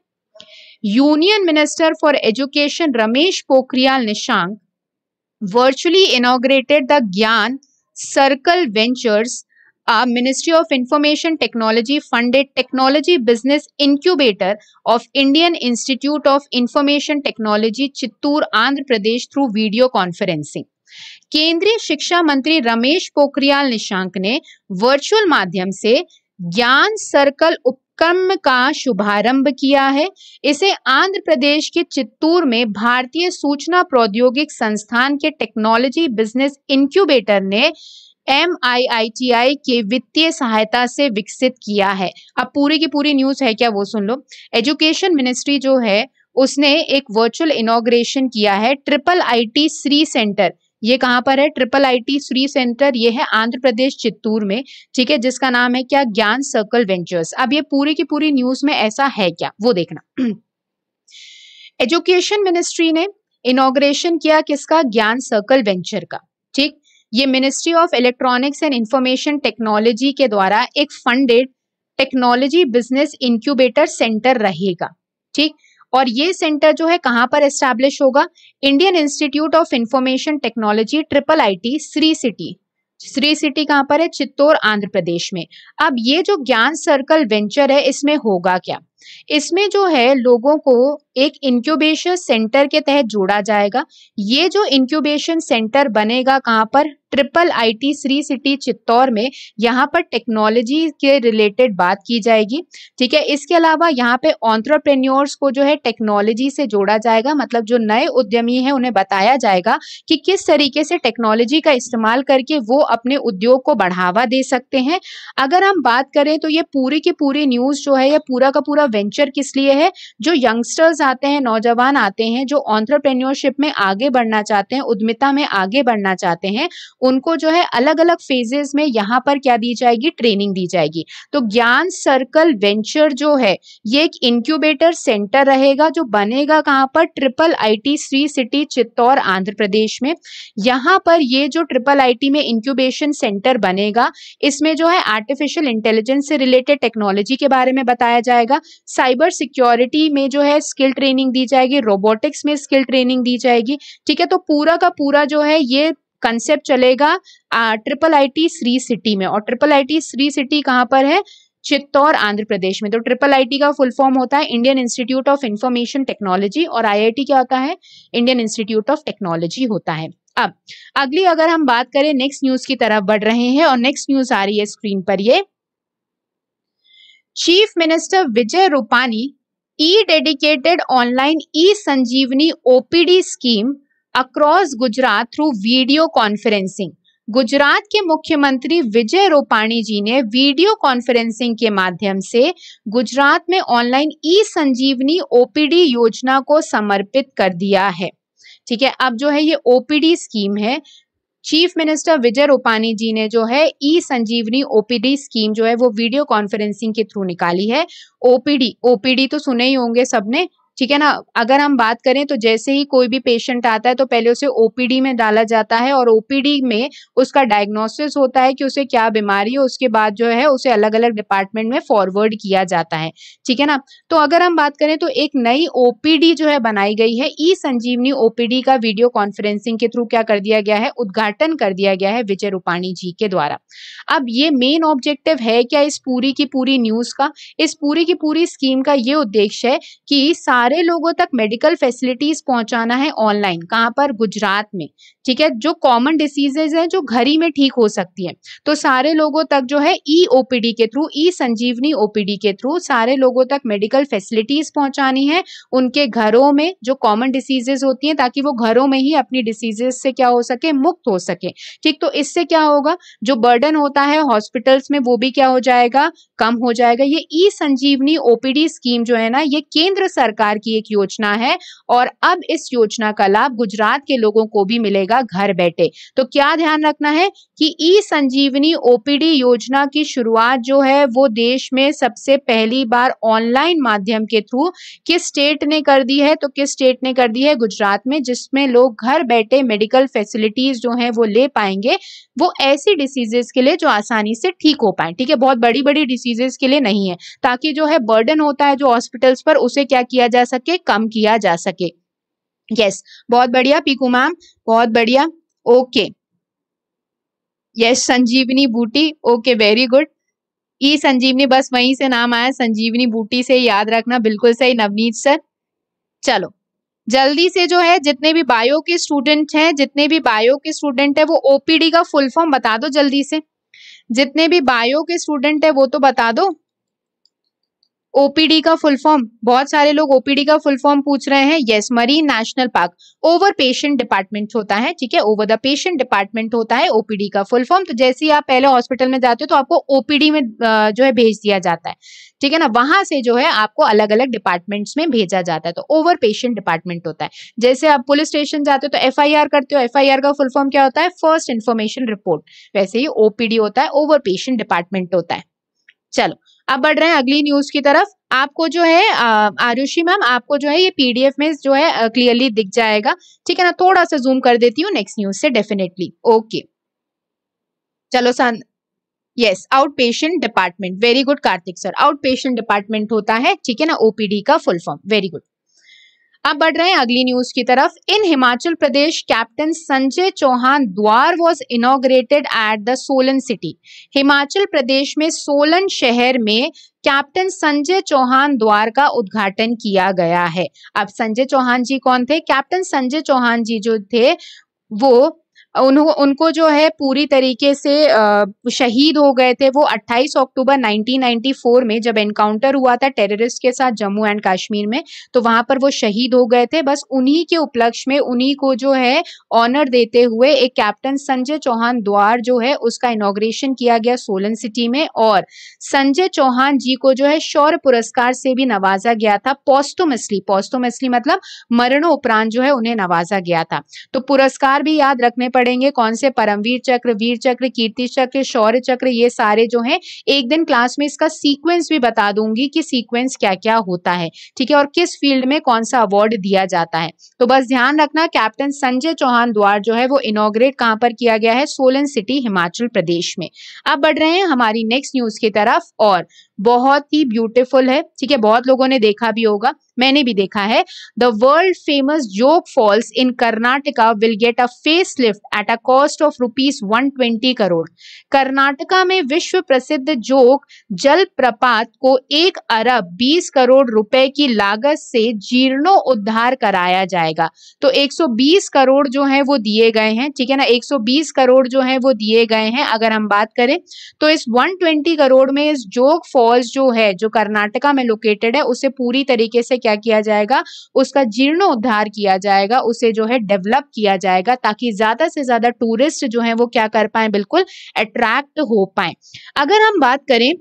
union minister for education Ramesh Pokhriyal Nishank virtually inaugurated the Gyan circle ventures ministry of information technology funded technology business incubator of Indian institute of information technology Chittoor Andhra Pradesh through video conferencing केंद्रीय शिक्षा मंत्री रमेश पोखरियाल निशांक ने वर्चुअल माध्यम से ज्ञान सर्कल उपक्रम का शुभारंभ किया है इसे आंध्र प्रदेश के चित्तूर में भारतीय सूचना प्रौद्योगिक संस्थान के टेक्नोलॉजी बिजनेस इंक्यूबेटर ने एम के वित्तीय सहायता से विकसित किया है अब पूरी की पूरी न्यूज है क्या वो सुन लो एजुकेशन मिनिस्ट्री जो है उसने एक वर्चुअल इनोग्रेशन किया है ट्रिपल आईटी श्री सेंटर ये कहाँ पर है ट्रिपल आईटी श्री सेंटर ये है आंध्र प्रदेश चित्तूर में ठीक है जिसका नाम है क्या ज्ञान सर्कल वेंचर्स अब ये पूरी की पूरी न्यूज में ऐसा है क्या वो देखना एजुकेशन मिनिस्ट्री ने इनोग्रेशन किया किसका ज्ञान सर्कल वेंचर का ठीक ये ministry of electronics and information technology के द्वारा एक funded technology business incubator centre रहेगा ठीक और ये सेंटर जो है कहाँ पर एस्टेब्लिश होगा Indian institute of information technology triple IT Sri City Sri City कहाँ पर है चित्तौर आंध्र प्रदेश में अब ये जो ज्ञान सर्कल वेंचर है इसमें होगा क्या इसमें जो है लोगों को एक इंक्यूबेशन सेंटर के तहत जोड़ा जाएगा ये जो इंक्यूबेशन सेंटर बनेगा कहाँ पर triple IT Sri City Chittoor में यहाँ पर टेक्नोलॉजी के रिलेटेड बात की जाएगी ठीक है इसके अलावा यहाँ पे ऑन्ट्रप्रेन्योर्स को जो है टेक्नोलॉजी से जोड़ा जाएगा मतलब जो नए उद्यमी हैं उन्हें बताया जाएगा कि किस तरीके से टेक्नोलॉजी का इस्तेमाल करके वो अपने उद्योग को बढ़ावा दे सकते हैं अगर हम बात करें तो ये पूरी की पूरी न्यूज जो है यह पूरा का पूरा वेंचर किस लिए है जो यंगस्टर्स आते हैं नौजवान आते हैं जो ऑन्ट्रप्रेन्योरशिप में आगे बढ़ना चाहते हैं उद्यमिता में आगे बढ़ना चाहते हैं उनको जो है अलग अलग फेजेस में यहाँ पर क्या दी जाएगी ट्रेनिंग दी जाएगी तो ज्ञान सर्कल वेंचर जो है ये एक इंक्यूबेटर सेंटर रहेगा जो बनेगा कहाँ पर triple IT Sri City Chittoor Andhra Pradesh में यहाँ पर ये जो ट्रिपल आई में इंक्यूबेशन सेंटर बनेगा इसमें जो है आर्टिफिशियल इंटेलिजेंस से रिलेटेड टेक्नोलॉजी के बारे में बताया जाएगा साइबर सिक्योरिटी में जो है स्किल ट्रेनिंग दी जाएगी रोबोटिक्स में स्किल ट्रेनिंग दी जाएगी ठीक है तो पूरा का पूरा जो है ये कंसेप्ट चलेगा आ, ट्रिपल आईटी श्री सिटी में और ट्रिपल आईटी श्री सिटी कहाँ पर है चित्तौर आंध्र प्रदेश में तो ट्रिपल आईटी का फुल फॉर्म होता है Indian institute of information technology और आईआईटी क्या होता है इंडियन इंस्टीट्यूट ऑफ टेक्नोलॉजी होता है अब अगली अगर हम बात करें नेक्स्ट न्यूज की तरफ बढ़ रहे हैं और नेक्स्ट न्यूज आ रही है स्क्रीन पर ये chief minister Vijay Rupani e dedicated online e Sanjeevani OPD scheme across Gujarat through video conferencing Gujarat के मुख्यमंत्री विजय रूपाणी जी ने वीडियो कॉन्फ्रेंसिंग के माध्यम से गुजरात में ऑनलाइन ई संजीवनी ओपीडी योजना को समर्पित कर दिया है ठीक है अब जो है ये ओपीडी स्कीम है चीफ मिनिस्टर विजय रूपानी जी ने जो है ई संजीवनी ओपीडी स्कीम जो है वो वीडियो कॉन्फ्रेंसिंग के थ्रू निकाली है ओपीडी ओपीडी तो सुने ही होंगे सबने ठीक है ना अगर हम बात करें तो जैसे ही कोई भी पेशेंट आता है तो पहले उसे ओपीडी में डाला जाता है और ओपीडी में उसका डायग्नोसिस होता है कि उसे क्या बीमारी है उसके बाद जो है उसे अलग अलग डिपार्टमेंट में फॉरवर्ड किया जाता है ठीक है ना तो अगर हम बात करें तो एक नई ओपीडी जो है बनाई गई है ई संजीवनी ओपीडी का वीडियो कॉन्फ्रेंसिंग के थ्रू क्या कर दिया गया है उद्घाटन कर दिया गया है विजय रूपाणी जी के द्वारा अब ये मेन ऑब्जेक्टिव है क्या इस पूरी की पूरी न्यूज का इस पूरी की पूरी स्कीम का ये उद्देश्य है कि सारे सारे लोगों तक मेडिकल फैसिलिटीज पहुंचाना है ऑनलाइन कहाँ पर गुजरात में ठीक है जो कॉमन डिसीजेज हैं जो घर ही में ठीक हो सकती है तो सारे लोगों तक जो है ई e ओपीडी के थ्रू ई संजीवनी ओपीडी के थ्रू सारे लोगों तक मेडिकल फैसिलिटीज पहुंचानी है उनके घरों में जो कॉमन डिसीजेज होती हैं ताकि वो घरों में ही अपनी डिसीजेज से क्या हो सके मुक्त हो सके ठीक तो इससे क्या होगा जो बर्डन होता है हॉस्पिटल्स में वो भी क्या हो जाएगा कम हो जाएगा ये ई संजीवनी ओपीडी स्कीम जो है ना ये केंद्र सरकार सरकार की एक योजना है और अब इस योजना का लाभ गुजरात के लोगों को भी मिलेगा घर बैठे तो क्या ध्यान रखना है कि ई संजीवनी ओपीडी योजना की शुरुआत जो है वो देश में सबसे पहली बार ऑनलाइन माध्यम के थ्रू किस स्टेट ने कर दी है तो किस स्टेट ने कर दी है गुजरात में जिसमें लोग घर बैठे मेडिकल फैसिलिटीज जो है वो ले पाएंगे वो ऐसी डिसीजेस के लिए जो आसानी से ठीक हो पाए ठीक है बहुत बड़ी बड़ी डिसीजेस के लिए नहीं है ताकि जो है बर्डन होता है जो हॉस्पिटल्स पर उसे क्या किया जा सके कम किया जा सके यस yes, बहुत बढ़िया पीकू मैम बहुत बढ़िया ओके यस संजीवनी बूटी okay very good e Sanjeevani बस वहीं से नाम आया संजीवनी बूटी से याद रखना बिल्कुल सही नवनीत सर चलो जल्दी से जो है जितने भी बायो के स्टूडेंट हैं जितने भी बायो के स्टूडेंट है वो ओपीडी का फुल फॉर्म बता दो जल्दी से जितने भी बायो के स्टूडेंट है वो तो बता दो ओपीडी का फुल फॉर्म बहुत सारे लोग ओपीडी का फुल फॉर्म पूछ रहे हैं yes marine national park over patient department होता है ठीक है ओवर द पेशेंट डिपार्टमेंट होता है ओपीडी का फुल फॉर्म तो जैसे ही आप पहले हॉस्पिटल में जाते हो तो आपको ओपीडी में जो है भेज दिया जाता है ठीक है ना वहां से जो है आपको अलग अलग डिपार्टमेंट्स में भेजा जाता है तो ओवर पेशेंट डिपार्टमेंट होता है जैसे आप पुलिस स्टेशन जाते हो तो एफ करते हो एफ का फुल फॉर्म क्या होता है फर्स्ट इन्फॉर्मेशन रिपोर्ट वैसे ही ओपीडी होता है ओवर पेशेंट डिपार्टमेंट होता है चलो अब बढ़ रहे हैं अगली न्यूज की तरफ आपको जो है आरुषि मैम आपको जो है ये पीडीएफ में जो है क्लियरली दिख जाएगा ठीक है ना थोड़ा सा जूम कर देती हूँ नेक्स्ट न्यूज से डेफिनेटली ओके चलो सन yes out patient department very good Kartik sir out patient department होता है ठीक है ना ओपीडी का फुल फॉर्म वेरी गुड अब बढ़ रहे हैं अगली न्यूज की तरफ इन हिमाचल प्रदेश कैप्टन संजय चौहान द्वार was inaugurated at the Solan city Himachal Pradesh में सोलन शहर में कैप्टन संजय चौहान द्वार का उद्घाटन किया गया है अब संजय चौहान जी कौन थे कैप्टन संजय चौहान जी जो थे वो उनको उनको जो है पूरी तरीके से शहीद हो गए थे वो 28 अक्टूबर 1994 में जब एनकाउंटर हुआ था टेररिस्ट के साथ जम्मू एंड कश्मीर में तो वहां पर वो शहीद हो गए थे बस उन्हीं के उपलक्ष्य में उन्हीं को जो है ऑनर देते हुए एक कैप्टन संजय चौहान द्वार जो है उसका इनोग्रेशन किया गया सोलन सिटी में और संजय चौहान जी को जो है शौर्य पुरस्कार से भी नवाजा गया था पोस्टोमसली पोस्टोमसली मतलब मरणोपरांत जो है उन्हें नवाजा गया था तो पुरस्कार भी याद रखने पड़े पढ़ेंगे कौन से परमवीर चक्र वीर चक्र कीर्ति चक्र शौर्य चक्र ये सारे जो हैं एक दिन क्लास में इसका सीक्वेंस भी बता दूंगी कि सीक्वेंस क्या क्या होता है ठीक है और किस फील्ड में कौन सा अवार्ड दिया जाता है तो बस ध्यान रखना कैप्टन संजय चौहान द्वार जो है वो इनोग्रेट कहाँ पर किया गया है सोलन सिटी हिमाचल प्रदेश में अब बढ़ रहे हैं हमारी नेक्स्ट न्यूज की तरफ और बहुत ही ब्यूटीफुल है ठीक है बहुत लोगों ने देखा भी होगा मैंने भी देखा है the world famous Jog falls in Karnataka will get a face lift at a cost of rupees one twenty crore Karnataka में विश्व प्रसिद्ध जोग जल प्रपात को एक अरब बीस करोड़ रुपए की लागत से जीर्णो उद्धार कराया जाएगा तो एक सौ बीस करोड़ जो है वो दिए गए हैं ठीक है ना एक सौ बीस करोड़ जो है वो दिए गए हैं अगर हम बात करें तो इस वन ट्वेंटी करोड़ में इस जोग फॉल फॉल्स जो है जो कर्नाटका में लोकेटेड है उसे पूरी तरीके से क्या किया जाएगा उसका जीर्णोद्धार किया जाएगा उसे जो है डेवलप किया जाएगा ताकि ज्यादा से ज्यादा टूरिस्ट जो है वो क्या कर पाए बिल्कुल अट्रैक्ट हो पाए अगर हम बात करें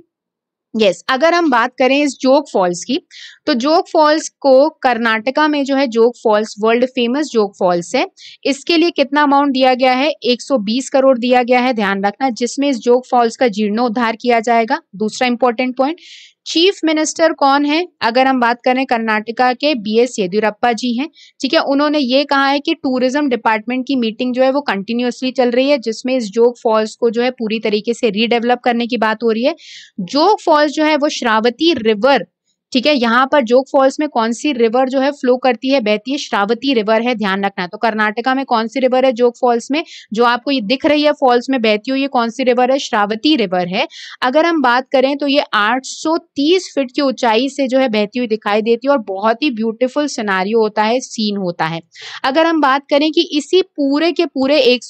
यस yes, अगर हम बात करें इस जोग फॉल्स की तो जोग फॉल्स को कर्नाटका में जो है Jog falls world famous Jog falls है इसके लिए कितना अमाउंट दिया गया है 120 करोड़ दिया गया है ध्यान रखना जिसमें इस जोग फॉल्स का जीर्णोद्धार किया जाएगा दूसरा इंपॉर्टेंट पॉइंट चीफ मिनिस्टर कौन है अगर हम बात करें कर्नाटका के बी एस येदियुरप्पा जी हैं ठीक है उन्होंने ये कहा है कि टूरिज्म डिपार्टमेंट की मीटिंग जो है वो कंटिन्यूसली चल रही है जिसमें इस जोग फॉल्स को जो है पूरी तरीके से रीडेवलप करने की बात हो रही है जोग फॉल्स जो है वो श्रावती रिवर ठीक है यहाँ पर जोग फॉल्स में कौन सी रिवर जो है फ्लो करती है बहती है श्रावती रिवर है ध्यान रखना है तो कर्नाटका में कौन सी रिवर है जोग फॉल्स में जो आपको ये दिख रही है फॉल्स में बहती हुई ये कौन सी रिवर है श्रावती रिवर है अगर हम बात करें तो ये 830 फीट की ऊंचाई से जो है बहती हुई दिखाई देती है और बहुत ही ब्यूटिफुल सिनारियो होता है सीन होता है अगर हम बात करें कि इसी पूरे के पूरे एक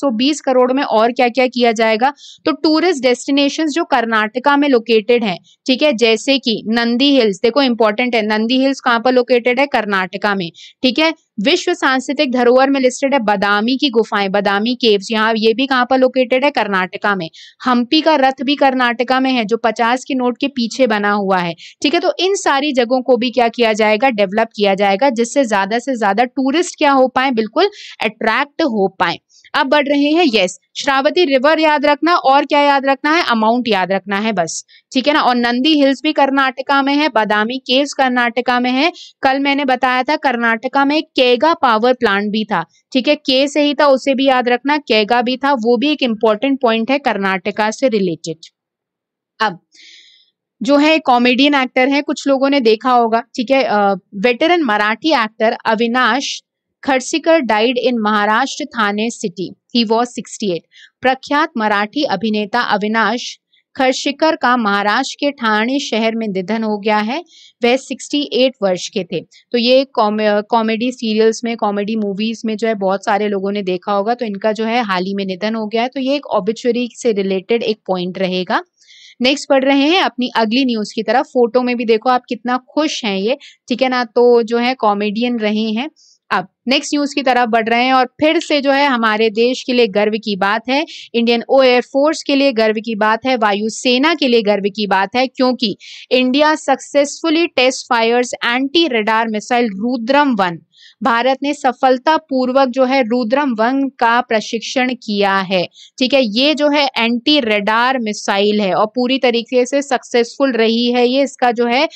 करोड़ में और क्या क्या किया जाएगा तो टूरिस्ट डेस्टिनेशन जो कर्नाटका में लोकेटेड है ठीक है जैसे कि नंदी हिल्स देखो इंपॉर्टेंट है नंदी हिल्स कहाँ पर लोकेटेड है कर्नाटका में ठीक है विश्व सांस्कृतिक धरोहर में लिस्टेड है बदामी की गुफाएं बदामी केव्स यहाँ ये भी कहाँ पर लोकेटेड है कर्नाटका में हम्पी का रथ भी कर्नाटका में है जो पचास के नोट के पीछे बना हुआ है ठीक है तो इन सारी जगहों को भी क्या किया जाएगा डेवलप किया जाएगा जिससे ज्यादा से ज्यादा टूरिस्ट क्या हो पाए बिल्कुल अट्रैक्ट हो पाए अब बढ़ रहे हैं यस श्रावती रिवर याद रखना और क्या याद रखना है अमाउंट याद रखना है बस ठीक है ना और नंदी हिल्स भी कर्नाटका में है बादामी केव्स कर्नाटका में है कल मैंने बताया था कर्नाटका में केगा पावर प्लांट भी था ठीक है के से ही था उसे भी याद रखना केगा भी था वो भी एक इंपॉर्टेंट पॉइंट है कर्नाटका से रिलेटेड अब जो है कॉमेडियन एक्टर है कुछ लोगों ने देखा होगा ठीक है veteran Marathi actor Avinash Kharshikar died in Maharashtra Thane city he was sixty eight प्रख्यात मराठी अभिनेता अविनाश खरशिकर का महाराष्ट्र के ठाणे शहर में निधन हो गया है वह 68 वर्ष के थे तो ये कॉमेडी सीरियल्स में कॉमेडी मूवीज में जो है बहुत सारे लोगों ने देखा होगा तो इनका जो है हाल ही में निधन हो गया है तो ये एक ऑबिचुरी से रिलेटेड एक पॉइंट रहेगा नेक्स्ट पढ़ रहे हैं अपनी अगली न्यूज की तरफ फोटो में भी देखो आप कितना खुश हैं ये ठीक है ना तो जो है कॉमेडियन रहे हैं अब नेक्स्ट न्यूज की तरफ बढ़ रहे हैं और फिर से जो है हमारे देश के लिए गर्व की बात है इंडियन ओ एयरफोर्स के लिए गर्व की बात है वायुसेना के लिए गर्व की बात है क्योंकि India successfully test fires anti radar missile Rudram one Bharat ने सफलतापूर्वक जो है रुद्रम वन का प्रशिक्षण किया है ठीक है ये जो है एंटी रेडार मिसाइल है और पूरी तरीके से सक्सेसफुल रही है ये इसका जो है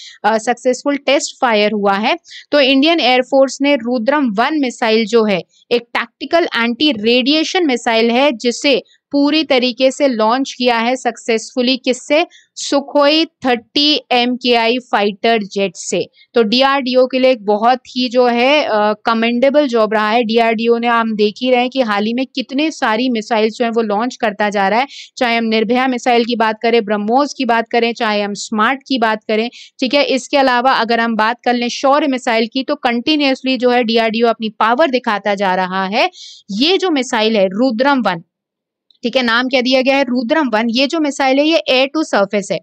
सक्सेसफुल टेस्ट फायर हुआ है तो इंडियन एयरफोर्स ने रुद्रम वन मिसाइल जो है एक टैक्टिकल एंटी रेडिएशन मिसाइल है जिसे पूरी तरीके से लॉन्च किया है सक्सेसफुली किससे Sukhoi thirty M fighter jet से तो डीआरडीओ के लिए एक बहुत ही जो है कमेंडेबल जॉब रहा है डीआरडीओ ने हम देख ही रहे हैं कि हाल ही में कितने सारी मिसाइल्स जो है वो लॉन्च करता जा रहा है चाहे हम निर्भया मिसाइल की बात करें ब्रह्मोस की बात करें चाहे हम स्मार्ट की बात करें ठीक है इसके अलावा अगर हम बात कर लें शौर्य मिसाइल की तो कंटिन्यूसली जो है डीआरडीओ अपनी पावर दिखाता जा रहा है ये जो मिसाइल है रुद्रम वन ठीक है नाम क्या दिया गया है रुद्रम वन ये जो मिसाइल है ये एयर टू सरफेस है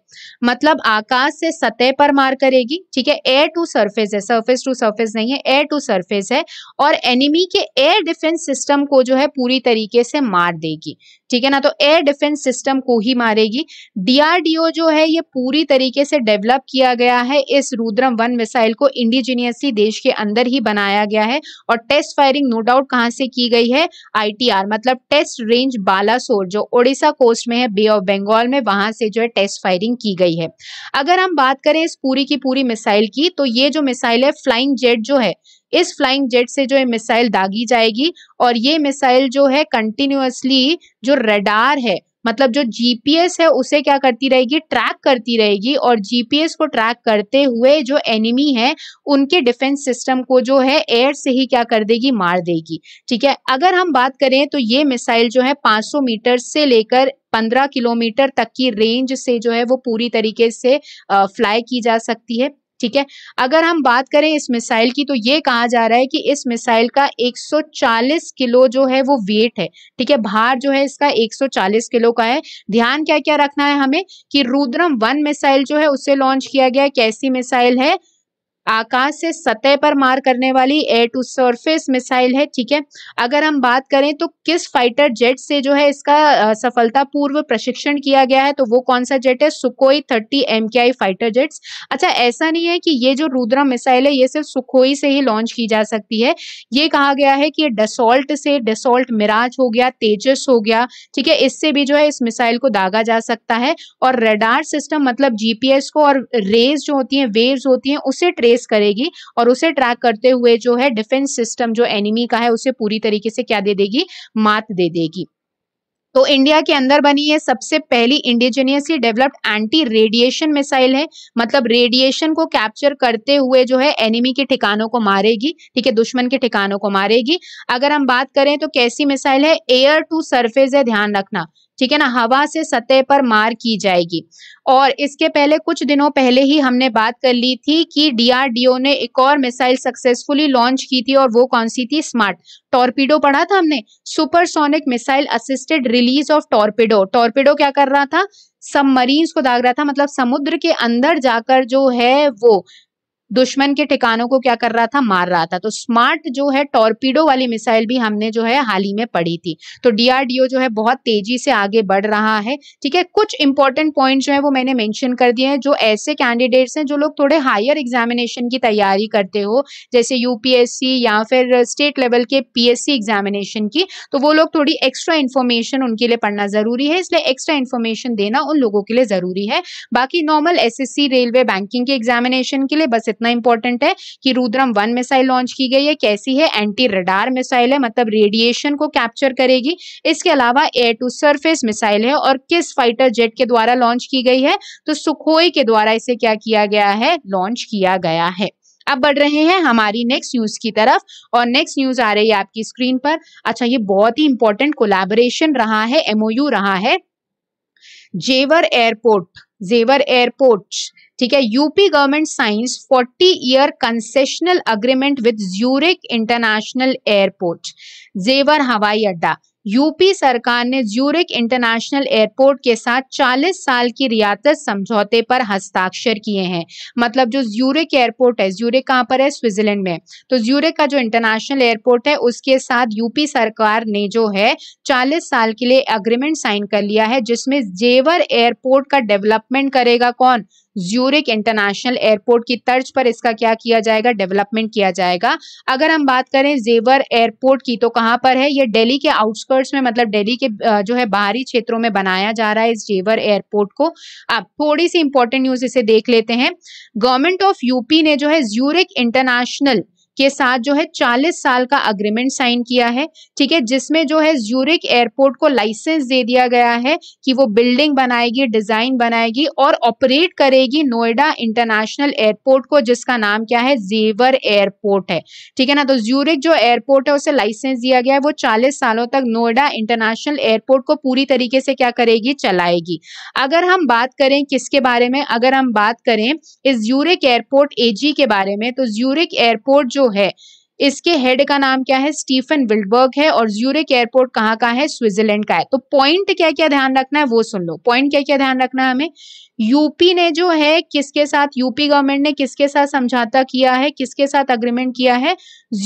मतलब आकाश से सतह पर मार करेगी ठीक है एयर टू सरफेस है सरफेस टू सरफेस नहीं है एयर टू सरफेस है और एनिमी के एयर डिफेंस सिस्टम को जो है पूरी तरीके से मार देगी ठीक है ना तो एयर डिफेंस सिस्टम को ही मारेगी डीआरडीओ जो है ये पूरी तरीके से डेवलप किया गया है इस रुद्रम वन मिसाइल को इंडिजीनियसली देश के अंदर ही बनाया गया है और टेस्ट फायरिंग नो डाउट कहाँ से की गई है आईटीआर मतलब टेस्ट रेंज बालासोर जो ओडिशा कोस्ट में है बे ऑफ बंगाल में वहां से जो है टेस्ट फायरिंग की गई है अगर हम बात करें इस पूरी की पूरी मिसाइल की तो ये जो मिसाइल है फ्लाइंग जेट जो है इस फ्लाइंग जेट से जो है मिसाइल दागी जाएगी और ये मिसाइल जो है कंटिन्यूसली जो रडार है मतलब जो जीपीएस है उसे क्या करती रहेगी ट्रैक करती रहेगी और जीपीएस को ट्रैक करते हुए जो एनिमी है उनके डिफेंस सिस्टम को जो है एयर से ही क्या कर देगी मार देगी ठीक है अगर हम बात करें तो ये मिसाइल जो है 500 मीटर से लेकर 15 किलोमीटर तक की रेंज से जो है वो पूरी तरीके से फ्लाई की जा सकती है ठीक है अगर हम बात करें इस मिसाइल की तो ये कहा जा रहा है कि इस मिसाइल का 140 किलो जो है वो वेट है ठीक है भार जो है इसका 140 किलो का है ध्यान क्या क्या रखना है हमें कि रुद्रम वन मिसाइल जो है उसे लॉन्च किया गया कैसी मिसाइल है आकाश से सतह पर मार करने वाली एयर टू सरफेस मिसाइल है ठीक है अगर हम बात करें तो किस फाइटर जेट से जो है इसका सफलता पूर्व प्रशिक्षण किया गया है तो वो कौन सा जेट है Sukhoi thirty M fighter jets अच्छा ऐसा नहीं है कि ये जो रुद्रा मिसाइल है ये सिर्फ सुखोई से ही लॉन्च की जा सकती है ये कहा गया है कि ये डसोल्ट से डसोल्ट मिराज हो गया तेजस हो गया ठीक है इससे भी जो है इस मिसाइल को दागा जा सकता है और रेडार सिस्टम मतलब जीपीएस को और रेज जो होती है वेव्स होती है उसे ट्रेस फेस करेगी और उसे ट्रैक करते हुए जो है डिफेंस सिस्टम जो एनिमी का है उसे पूरी तरीके से क्या दे देगी मात दे देगी तो इंडिया के अंदर बनी है सबसे पहली indigenously developed anti radiation missile है मतलब रेडिएशन को कैप्चर करते हुए जो है एनिमी के ठिकानों को मारेगी ठीक है दुश्मन के ठिकानों को मारेगी अगर हम बात करें तो कैसी मिसाइल है एयर टू सरफेस है ध्यान रखना ठीक है ना हवा से सतह पर मार की जाएगी और इसके पहले कुछ दिनों पहले ही हमने बात कर ली थी कि डीआरडीओ ने एक और मिसाइल सक्सेसफुली लॉन्च की थी और वो कौन सी थी स्मार्ट टॉर्पीडो पढ़ा था हमने supersonic missile assisted release of torpedo torpedo क्या कर रहा था सबमरीन्स को दाग रहा था मतलब समुद्र के अंदर जाकर जो है वो दुश्मन के ठिकानों को क्या कर रहा था मार रहा था तो स्मार्ट जो है टॉर्पीडो वाली मिसाइल भी हमने जो है हाल ही में पड़ी थी तो डीआरडीओ जो है बहुत तेजी से आगे बढ़ रहा है ठीक है कुछ इंपॉर्टेंट पॉइंट जो है वो मैंने मेंशन कर दिए हैं जो ऐसे कैंडिडेट्स हैं जो लोग थोड़े हायर एग्जामिनेशन की तैयारी करते हो जैसे यूपीएससी या फिर स्टेट लेवल के पीएससी एग्जामिनेशन की तो वो लोग थोड़ी एक्स्ट्रा इन्फॉर्मेशन उनके लिए पढ़ना जरूरी है इसलिए एक्स्ट्रा इन्फॉर्मेशन देना उन लोगों के लिए जरूरी है बाकी नॉर्मल एस रेलवे बैंकिंग के एग्जामिनेशन के लिए बस इतना इंपॉर्टेंट है कि रुद्रम वन मिसाइल लॉन्च की गई है कैसी है एंटी रडार मिसाइल है मतलब रेडिएशन को कैप्चर करेगी इसके अलावा एयर टू सरफेस मिसाइल है और किस फाइटर जेट के द्वारा लॉन्च की गई है तो सुखोई के द्वारा इसे क्या किया गया है लॉन्च किया गया है अब बढ़ रहे हैं हमारी नेक्स्ट न्यूज की तरफ और नेक्स्ट न्यूज आ रही है आपकी स्क्रीन पर अच्छा ये बहुत ही इंपॉर्टेंट कोलैबोरेशन रहा है एमओयू रहा है जेवर एयरपोर्ट जेवर एयरपोर्ट ठीक है UP government signs 40 year concessional agreement with Zurich international airport Jewar हवाई अड्डा यूपी सरकार ने ज्यूरिक इंटरनेशनल एयरपोर्ट के साथ 40 साल की रियासत समझौते पर हस्ताक्षर किए हैं मतलब जो ज्यूरिक एयरपोर्ट है ज्यूरिक कहाँ पर है स्विट्जरलैंड में तो ज्यूरिक का जो इंटरनेशनल एयरपोर्ट है उसके साथ यूपी सरकार ने जो है 40 साल के लिए अग्रीमेंट साइन कर लिया है जिसमें जेवर एयरपोर्ट का डेवलपमेंट करेगा कौन ज्यूरिक इंटरनेशनल एयरपोर्ट की तर्ज पर इसका क्या किया जाएगा डेवलपमेंट किया जाएगा अगर हम बात करें जेवर एयरपोर्ट की तो कहाँ पर है ये दिल्ली के आउटस्कर्ट्स में मतलब दिल्ली के जो है बाहरी क्षेत्रों में बनाया जा रहा है इस जेवर एयरपोर्ट को अब थोड़ी सी इंपॉर्टेंट न्यूज इसे देख लेते हैं गवर्नमेंट ऑफ यूपी ने जो है ज्यूरिक इंटरनेशनल के साथ जो है 40 साल का अग्रीमेंट साइन किया है ठीक है जिसमें जो है ज्यूरिक एयरपोर्ट को लाइसेंस दे दिया गया है कि वो बिल्डिंग बनाएगी डिजाइन बनाएगी और ऑपरेट करेगी नोएडा इंटरनेशनल एयरपोर्ट को जिसका नाम क्या है जेवर एयरपोर्ट है ठीक है ना तो ज्यूरिक जो एयरपोर्ट है उसे लाइसेंस दिया गया है वो चालीस सालों तक नोएडा इंटरनेशनल एयरपोर्ट को पूरी तरीके से क्या करेगी चलाएगी अगर हम बात करें किसके बारे में अगर हम बात करें इस ज्यूरिक एयरपोर्ट एजी के बारे में तो ज्यूरिक एयरपोर्ट जो है इसके हेड का नाम क्या है स्टीफन विल्डबर्ग है और ज्यूरिक एयरपोर्ट कहाँ का है स्विट्जरलैंड का है तो पॉइंट क्या क्या ध्यान रखना है वो सुन लो पॉइंट क्या क्या ध्यान रखना है हमें यूपी ने जो है किसके साथ यूपी गवर्नमेंट ने किसके साथ समझौता किया है किसके साथ अग्रीमेंट किया है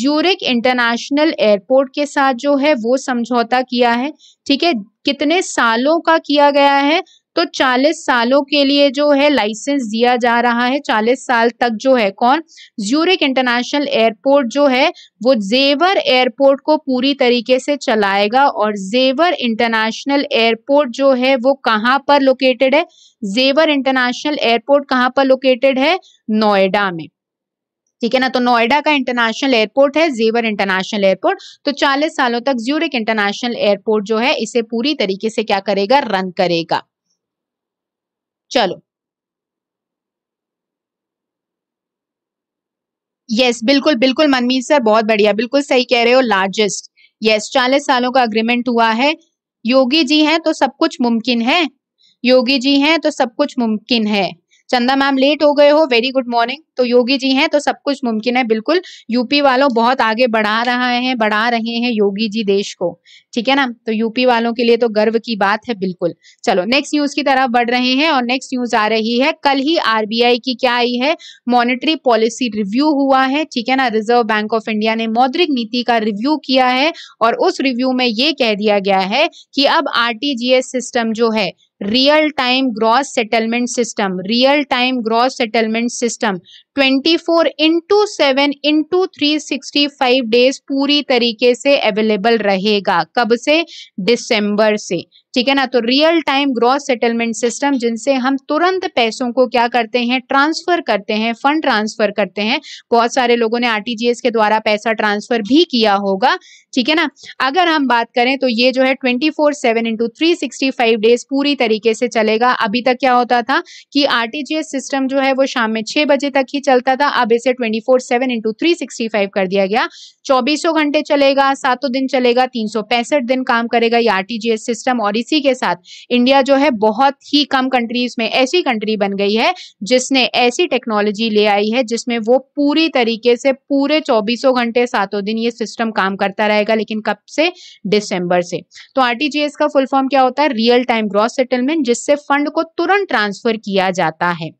ज्यूरिक इंटरनेशनल एयरपोर्ट के साथ जो है वो समझौता किया है ठीक है कितने सालों का किया गया है तो 40 सालों के लिए जो है लाइसेंस दिया जा रहा है 40 साल तक जो है कौन ज्यूरिक इंटरनेशनल एयरपोर्ट जो है वो जेवर एयरपोर्ट को पूरी तरीके से चलाएगा और जेवर इंटरनेशनल एयरपोर्ट जो है वो कहाँ पर लोकेटेड है जेवर इंटरनेशनल एयरपोर्ट कहाँ पर लोकेटेड है नोएडा में ठीक है ना तो नोएडा का इंटरनेशनल एयरपोर्ट है जेवर इंटरनेशनल एयरपोर्ट तो 40 सालों तक ज्यूरिक इंटरनेशनल एयरपोर्ट जो है इसे पूरी तरीके से क्या करेगा रन करेगा चलो यस yes, बिल्कुल बिल्कुल मनमीत सर बहुत बढ़िया बिल्कुल सही कह रहे हो लार्जेस्ट यस चालीस सालों का अग्रीमेंट हुआ है योगी जी हैं तो सब कुछ मुमकिन है योगी जी हैं तो सब कुछ मुमकिन है चंदा मैम लेट हो गए हो वेरी गुड मॉर्निंग तो योगी जी हैं तो सब कुछ मुमकिन है बिल्कुल यूपी वालों बहुत आगे बढ़ा रहा है बढ़ा रहे हैं योगी जी देश को ठीक है ना तो यूपी वालों के लिए तो गर्व की बात है बिल्कुल चलो नेक्स्ट न्यूज की तरफ बढ़ रहे हैं और नेक्स्ट न्यूज आ रही है कल ही आरबीआई की क्या आई है मॉनिटरी पॉलिसी रिव्यू हुआ है ठीक है ना रिजर्व बैंक ऑफ इंडिया ने मौद्रिक नीति का रिव्यू किया है और उस रिव्यू में ये कह दिया गया है कि अब आरटीजीएस सिस्टम जो है real time gross settlement system real time gross settlement system 24 four into seven into three days पूरी तरीके से अवेलेबल रहेगा कब से दिसंबर से ठीक है ना तो real time gross settlement system जिनसे हम तुरंत पैसों को क्या करते हैं ट्रांसफर करते हैं फंड ट्रांसफर करते हैं बहुत सारे लोगों ने आरटीजीएस के द्वारा पैसा ट्रांसफर भी किया होगा ठीक है ना अगर हम बात करें तो ये जो है twenty four seven into three sixty five days पूरी तरीके से चलेगा अभी तक क्या होता था कि आरटीजीएस सिस्टम जो है वो शाम में छह बजे तक ही चलता था अब इसे twenty four seven into three sixty five कर दिया गया चौबीसों घंटे चलेगा सातों दिन चलेगा तीन सौ पैंसठ दिन काम करेगा ये आरटीजीएस सिस्टम और इसी के साथ इंडिया जो है बहुत ही कम कंट्रीज में ऐसी कंट्री बन गई है जिसने ऐसी टेक्नोलॉजी ले आई है जिसमें वो पूरी तरीके से पूरे चौबीसों घंटे सातों दिन ये सिस्टम काम करता रहे जाएगा लेकिन कब से दिसंबर से तो आरटीजीएस का फुल फॉर्म क्या होता है रियल टाइम ग्रॉस सेटलमेंट जिससे फंड को तुरंत ट्रांसफर किया जाता है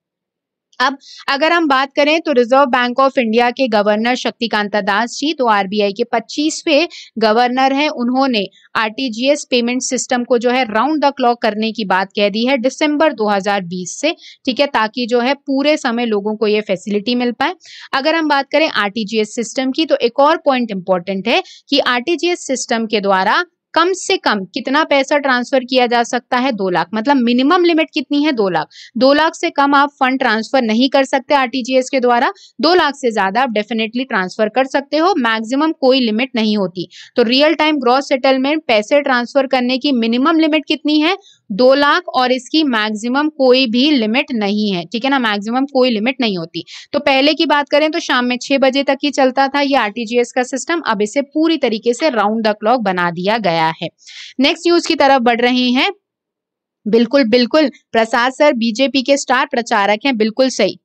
अब अगर हम बात करें तो रिजर्व बैंक ऑफ इंडिया के गवर्नर शक्तिकांता दास जी तो आरबीआई के 25वें गवर्नर हैं उन्होंने आरटीजीएस पेमेंट सिस्टम को जो है राउंड द क्लॉक करने की बात कह दी है दिसंबर 2020 से ठीक है ताकि जो है पूरे समय लोगों को ये फैसिलिटी मिल पाए अगर हम बात करें आरटीजीएस सिस्टम की तो एक और पॉइंट इंपॉर्टेंट है कि आरटीजीएस सिस्टम के द्वारा कम से कम कितना पैसा ट्रांसफर किया जा सकता है दो लाख मतलब मिनिमम लिमिट कितनी है दो लाख दो लाख से कम आप फंड ट्रांसफर नहीं कर सकते आरटीजीएस के द्वारा दो लाख से ज्यादा आप डेफिनेटली ट्रांसफर कर सकते हो मैक्सिमम कोई लिमिट नहीं होती तो रियल टाइम ग्रॉस सेटलमेंट पैसे ट्रांसफर करने की मिनिमम लिमिट कितनी है दो लाख और इसकी मैक्सिमम कोई भी लिमिट नहीं है ठीक है ना मैक्सिमम कोई लिमिट नहीं होती तो पहले की बात करें तो शाम में छह बजे तक ही चलता था ये आरटीजीएस का सिस्टम अब इसे पूरी तरीके से राउंड द क्लॉक बना दिया गया है नेक्स्ट न्यूज की तरफ बढ़ रहे हैं बिल्कुल बिल्कुल प्रसाद सर बीजेपी के स्टार प्रचारक हैं बिल्कुल सही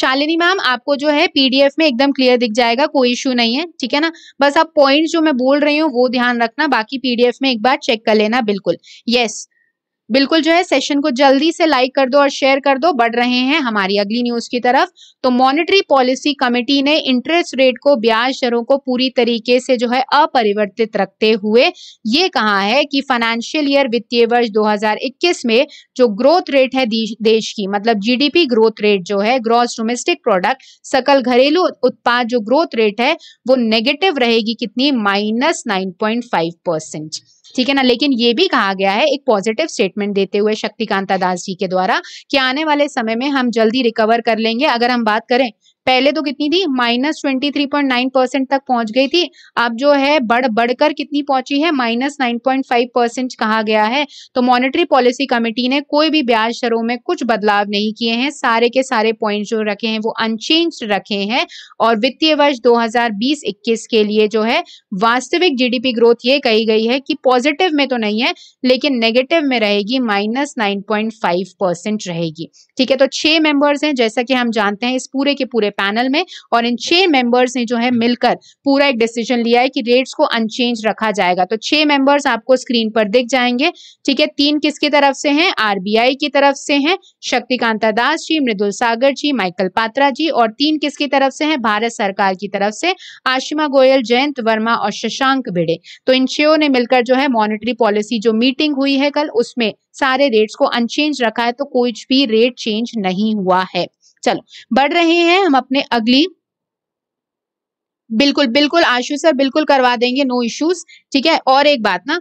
शालिनी मैम आपको जो है पीडीएफ में एकदम क्लियर दिख जाएगा कोई इश्यू नहीं है ठीक है ना बस आप पॉइंट जो मैं बोल रही हूँ वो ध्यान रखना बाकी पीडीएफ में एक बार चेक कर लेना बिल्कुल यस बिल्कुल जो है सेशन को जल्दी से लाइक कर दो और शेयर कर दो बढ़ रहे हैं हमारी अगली न्यूज की तरफ तो मॉनेटरी पॉलिसी कमेटी ने इंटरेस्ट रेट को ब्याज दरों को पूरी तरीके से जो है अपरिवर्तित रखते हुए ये कहा है कि फाइनेंशियल ईयर वित्तीय वर्ष 2021 में जो ग्रोथ रेट है देश की मतलब जीडीपी ग्रोथ रेट जो है ग्रॉस डोमेस्टिक प्रोडक्ट सकल घरेलू उत्पाद जो ग्रोथ रेट है वो नेगेटिव रहेगी कितनी माइनस नाइन परसेंट ठीक है ना लेकिन ये भी कहा गया है एक पॉजिटिव स्टेटमेंट देते हुए शक्तिकांता दास जी के द्वारा कि आने वाले समय में हम जल्दी रिकवर कर लेंगे अगर हम बात करें पहले तो कितनी थी minus twenty three point nine percent तक पहुंच गई थी अब जो है बढ़ बढ़कर कितनी पहुंची है minus nine point five percent कहा गया है तो मॉनेटरी पॉलिसी कमेटी ने कोई भी ब्याज दरों में कुछ बदलाव नहीं किए हैं सारे के सारे पॉइंट जो रखे हैं वो अनचेंज रखे हैं और वित्तीय वर्ष दो 21 के लिए जो है वास्तविक जी ग्रोथ ये कही गई है कि पॉजिटिव में तो नहीं है लेकिन नेगेटिव में रहेगी minus nine point five percent रहेगी ठीक है तो छह मेंबर्स हैं जैसा कि हम जानते हैं इस पूरे के पूरे पैनल में और इन छह मेंबर्स ने जो है मिलकर पूरा एक डिसीजन लिया है कि रेट्स को अनचेंज रखा जाएगा तो छह मेंबर्स आपको स्क्रीन पर दिख जाएंगे ठीक है तीन किसकी तरफ से हैं आरबीआई की तरफ से हैं शक्तिकांता दास जी मृदुल सागर जी माइकल पात्रा जी और तीन किसकी तरफ से हैं भारत सरकार की तरफ से आशिमा गोयल जयंत वर्मा और शशांक भिड़े तो इन छो ने मिलकर जो है मॉनिटरी पॉलिसी जो मीटिंग हुई है कल उसमें सारे रेट्स को अनचेंज रखा है तो कोई भी रेट चेंज नहीं हुआ है चलो बढ़ रहे हैं हम अपने अगली बिल्कुल बिल्कुल आशु सर बिल्कुल करवा देंगे नो इश्यूज ठीक है और एक बात ना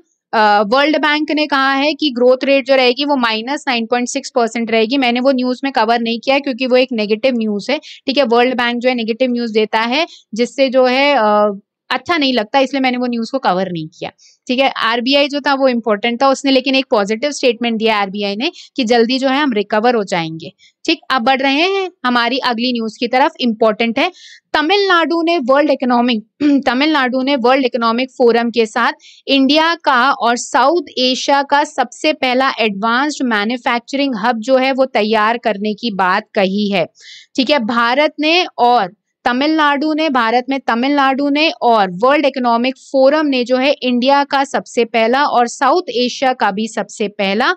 वर्ल्ड uh, बैंक ने कहा है कि ग्रोथ रेट जो रहेगी वो minus nine point six percent रहेगी मैंने वो न्यूज में कवर नहीं किया है क्योंकि वो एक नेगेटिव न्यूज है ठीक है वर्ल्ड बैंक जो है नेगेटिव न्यूज देता है जिससे जो है uh, अच्छा नहीं लगता इसलिए मैंने वो न्यूज को कवर नहीं किया ठीक है आरबीआई जो था वो इम्पोर्टेंट था उसने लेकिन एक पॉजिटिव स्टेटमेंट दिया आरबीआई ने कि जल्दी जो है हम रिकवर हो जाएंगे ठीक अब बढ़ रहे हैं हमारी अगली न्यूज की तरफ इम्पोर्टेंट है तमिलनाडु ने वर्ल्ड इकोनॉमिक तमिलनाडु ने वर्ल्ड इकोनॉमिक फोरम के साथ इंडिया का और साउथ एशिया का सबसे पहला एडवांस्ड मैन्युफैक्चरिंग हब जो है वो तैयार करने की बात कही है ठीक है भारत ने और तमिलनाडु ने भारत में तमिलनाडु ने और वर्ल्ड इकोनॉमिक फोरम ने जो है इंडिया का सबसे पहला और साउथ एशिया का भी सबसे पहला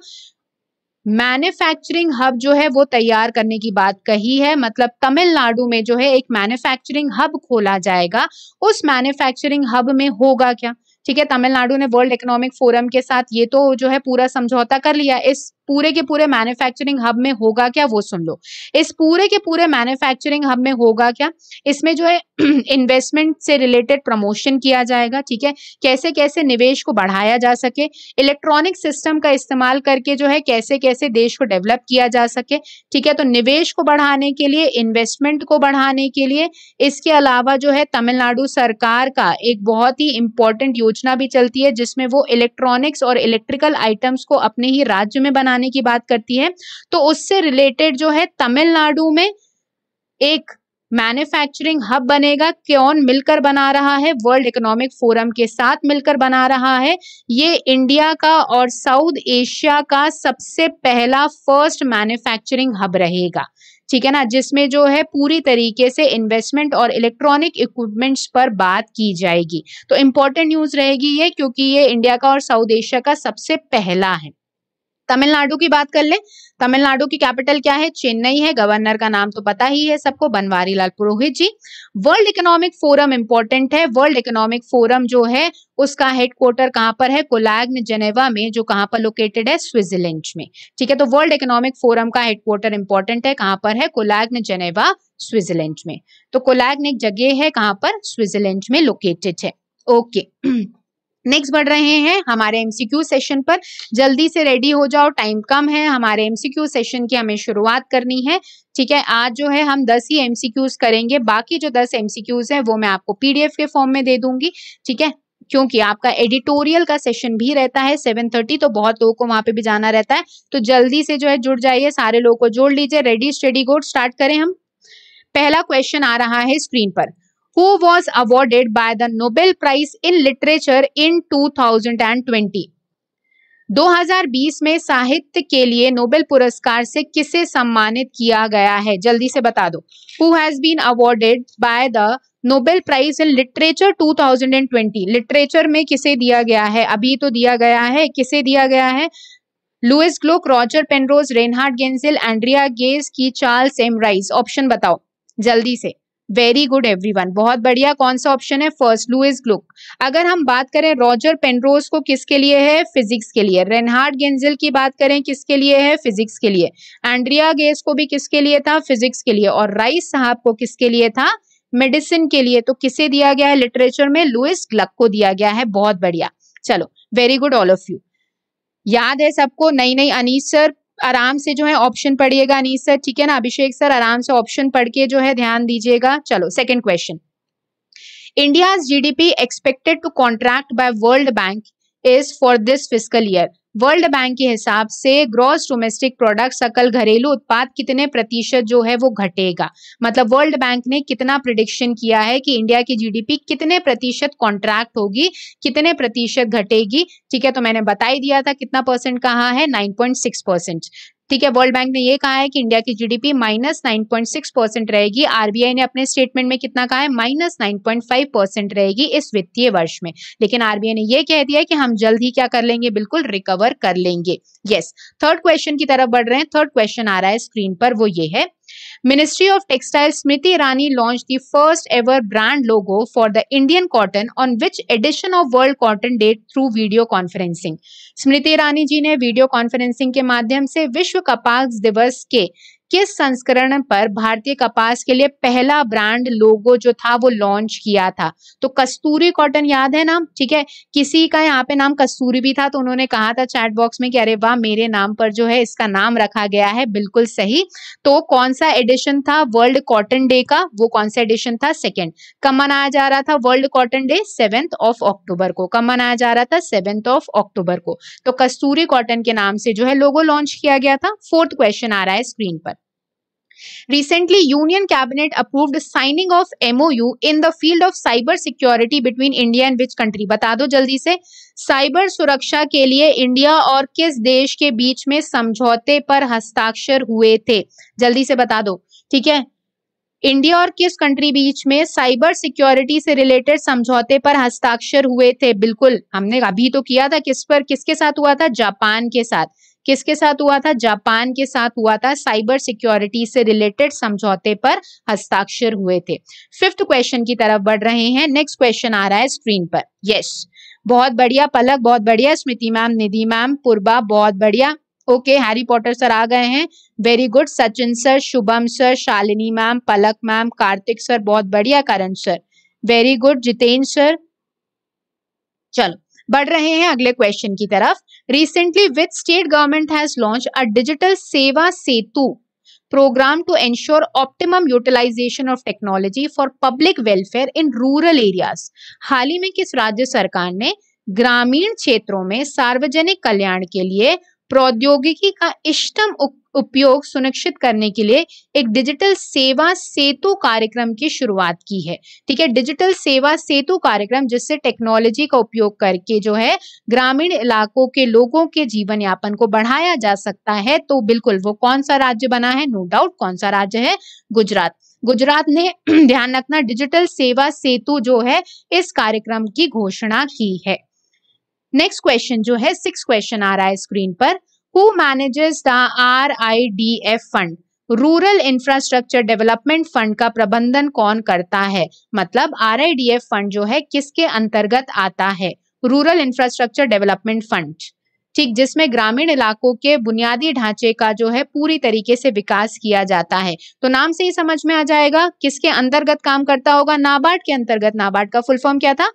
मैन्युफैक्चरिंग हब जो है वो तैयार करने की बात कही है मतलब तमिलनाडु में जो है एक मैन्युफैक्चरिंग हब खोला जाएगा उस मैन्युफैक्चरिंग हब में होगा क्या ठीक है तमिलनाडु ने वर्ल्ड इकोनॉमिक फोरम के साथ ये तो जो है पूरा समझौता कर लिया इस पूरे के पूरे मैन्युफैक्चरिंग हब में होगा क्या वो सुन लो इस पूरे के पूरे मैन्युफैक्चरिंग हब में होगा क्या इसमें जो है इन्वेस्टमेंट से रिलेटेड प्रमोशन किया जाएगा ठीक है कैसे कैसे निवेश को बढ़ाया जा सके इलेक्ट्रॉनिक सिस्टम का इस्तेमाल करके जो है कैसे कैसे देश को डेवलप किया जा सके ठीक है तो निवेश को बढ़ाने के लिए इन्वेस्टमेंट को बढ़ाने के लिए इसके अलावा जो है तमिलनाडु सरकार का एक बहुत ही इंपॉर्टेंट योजना भी चलती है जिसमें वो इलेक्ट्रॉनिक्स और इलेक्ट्रिकल आइटम्स को अपने ही राज्य में बना बनाने की बात करती है तो उससे रिलेटेड जो है तमिलनाडु में एक मैन्युफैक्चरिंग हब बनेगा क्यों मिलकर बना रहा है वर्ल्ड इकोनॉमिक फोरम के साथ मिलकर बना रहा है ये इंडिया का और साउथ एशिया का सबसे पहला फर्स्ट मैन्युफैक्चरिंग हब रहेगा ठीक है ना जिसमें जो है पूरी तरीके से इन्वेस्टमेंट और इलेक्ट्रॉनिक इक्विपमेंट्स पर बात की जाएगी तो इंपॉर्टेंट न्यूज रहेगी ये क्योंकि ये इंडिया का और साउथ एशिया का सबसे पहला है तमिलनाडु की बात कर ले तमिलनाडु की कैपिटल क्या है चेन्नई है गवर्नर का नाम तो पता ही है सबको Banwari Lal Purohit ji world economic forum important है वर्ल्ड इकोनॉमिक फोरम जो है उसका हेडक्वार्टर कहां पर है कोलैग्न जेनेवा में जो कहां पर लोकेटेड है स्विट्जरलैंड में ठीक है तो वर्ल्ड इकोनॉमिक फोरम का हेडक्वार्टर इंपॉर्टेंट है कहां पर है कोलैग्न जेनेवा स्विट्जरलैंड में तो कोलैग्न एक जगह है कहां पर स्विट्जरलैंड में लोकेटेड है ओके okay. नेक्स्ट बढ़ रहे हैं हमारे एमसीक्यू सेशन पर जल्दी से रेडी हो जाओ टाइम कम है हमारे एमसीक्यू सेशन की हमें शुरुआत करनी है ठीक है आज जो है हम दस ही एमसीक्यूज करेंगे बाकी जो दस एमसीक्यूज हैं वो मैं आपको पीडीएफ के फॉर्म में दे दूंगी ठीक है क्योंकि आपका एडिटोरियल का सेशन भी रहता है सेवन थर्टी तो बहुत लोगों को वहां पे भी जाना रहता है तो जल्दी से जो है जुड़ जाइए सारे लोगों को जोड़ लीजिए रेडी स्टडी गोड स्टार्ट करें हम पहला क्वेश्चन आ रहा है स्क्रीन पर who was awarded by the Nobel Prize in Literature in 2020. 2020 में साहित्य के लिए नोबेल पुरस्कार से किसे सम्मानित किया गया है जल्दी से बता दो who has been awarded by the Nobel prize in literature 2020 literature में किसे दिया गया है अभी तो दिया गया है किसे दिया गया है Louise Gluck Roger Penrose Reinhard Genzel Andrea Ghez की चार्ल्स एमराइज ऑप्शन बताओ जल्दी से वेरी गुड एवरीवन बहुत बढ़िया कौन सा ऑप्शन है फर्स्ट लुइस ग्लुक अगर हम बात करें रॉजर पेनरोज को किसके लिए है फिजिक्स के लिए रेनहार्ड गेंजल की बात करें किसके लिए है फिजिक्स के लिए एंड्रिया गेस को भी किसके लिए था फिजिक्स के लिए और राइस साहब को किसके लिए था मेडिसिन के लिए तो किसे दिया गया है लिटरेचर में लुइस ग्लक को दिया गया है बहुत बढ़िया चलो very good all of you याद है सबको नई नई अनीस सर आराम से जो है ऑप्शन पढ़िएगा अनीस सर ठीक है ना अभिषेक सर आराम से ऑप्शन पढ़ के जो है ध्यान दीजिएगा चलो second question India GDP expected to contract by world bank is for this physical year world bank के हिसाब से ग्रॉस डोमेस्टिक प्रोडक्ट सकल घरेलू उत्पाद कितने प्रतिशत जो है वो घटेगा मतलब वर्ल्ड बैंक ने कितना प्रिडिक्शन किया है कि इंडिया की जीडीपी कितने प्रतिशत कॉन्ट्रैक्ट होगी कितने प्रतिशत घटेगी ठीक है तो मैंने बताई दिया था कितना परसेंट कहा है 9.6 परसेंट ठीक है वर्ल्ड बैंक ने ये कहा है कि इंडिया की GDP minus nine point six percent रहेगी आरबीआई ने अपने स्टेटमेंट में कितना कहा है minus nine point five percent रहेगी इस वित्तीय वर्ष में लेकिन आरबीआई ने यह कह दिया कि हम जल्द ही क्या कर लेंगे बिल्कुल रिकवर कर लेंगे यस थर्ड क्वेश्चन की तरफ बढ़ रहे हैं थर्ड क्वेश्चन आ रहा है स्क्रीन पर वो ये है Ministry of Textiles Smriti Irani launched the first ever brand logo for the Indian cotton on which edition of World Cotton Day through video conferencing. स्मृति ईरानी जी ने वीडियो कॉन्फ्रेंसिंग के माध्यम से विश्व कपास दिवस के किस संस्करण पर भारतीय कपास के लिए पहला ब्रांड लोगो जो था वो लॉन्च किया था तो कस्तूरी कॉटन याद है ना ठीक है किसी का यहाँ पे नाम कस्तूरी भी था तो उन्होंने कहा था चैट बॉक्स में कि अरे वाह मेरे नाम पर जो है इसका नाम रखा गया है बिल्कुल सही तो कौन सा एडिशन था वर्ल्ड कॉटन डे का वो कौन सा एडिशन था सेकेंड कब मनाया जा रहा था world cotton day seventh of October को कब मनाया जा रहा था सेवेंथ ऑफ अक्टूबर को तो कस्तूरी कॉटन के नाम से जो है लोगो लॉन्च किया गया था फोर्थ क्वेश्चन आ रहा है स्क्रीन पर Recently, Union Cabinet approved signing of MOU in the field of cyber security between India and which country बता दो जल्दी से साइबर सुरक्षा के लिए इंडिया और किस देश के बीच में समझौते पर हस्ताक्षर हुए थे जल्दी से बता दो ठीक है इंडिया और किस कंट्री बीच में साइबर सिक्योरिटी से रिलेटेड समझौते पर हस्ताक्षर हुए थे बिल्कुल हमने अभी तो किया था किस पर किसके साथ हुआ था जापान के साथ किसके साथ हुआ था जापान के साथ हुआ था साइबर सिक्योरिटी से रिलेटेड समझौते पर हस्ताक्षर हुए थे फिफ्थ क्वेश्चन की तरफ बढ़ रहे हैं नेक्स्ट क्वेश्चन आ रहा है स्क्रीन पर यस बहुत बढ़िया पलक बहुत बढ़िया स्मृति मैम निधि मैम पूर्वा बहुत बढ़िया ओके हैरी पॉटर सर आ गए हैं very good Sachin sir Shubham sir Shalini ma'am Palak ma'am Kartik sir बहुत बढ़िया Karan sir very good Jitendra sir चलो बढ़ रहे हैं अगले क्वेश्चन की तरफ recently with state government has launch a digital Seva Setu program to ensure optimum utilization of technology for public welfare in rural area हाल ही में किस राज्य सरकार ने ग्रामीण क्षेत्रों में सार्वजनिक कल्याण के लिए प्रौद्योगिकी का इष्टम उपयोग सुनिश्चित करने के लिए एक डिजिटल सेवा सेतु कार्यक्रम की शुरुआत की है ठीक है डिजिटल सेवा सेतु कार्यक्रम जिससे टेक्नोलॉजी का उपयोग करके जो है ग्रामीण इलाकों के लोगों के जीवन यापन को बढ़ाया जा सकता है तो बिल्कुल वो कौन सा राज्य बना है नो डाउट कौन सा राज्य है गुजरात गुजरात ने ध्यान रखना डिजिटल सेवा सेतु जो है इस कार्यक्रम की घोषणा की है नेक्स्ट क्वेश्चन जो है सिक्स क्वेश्चन आ रहा है स्क्रीन पर manages the R I D F fund rural infrastructure development fund का प्रबंधन कौन करता है मतलब R I D F fund जो है किसके अंतर्गत आता है रूरल इंफ्रास्ट्रक्चर डेवलपमेंट फंड ठीक जिसमें ग्रामीण इलाकों के बुनियादी ढांचे का जो है पूरी तरीके से विकास किया जाता है तो नाम से ही समझ में आ जाएगा किसके अंतर्गत काम करता होगा नाबार्ड के अंतर्गत नाबार्ड का फुल फॉर्म क्या था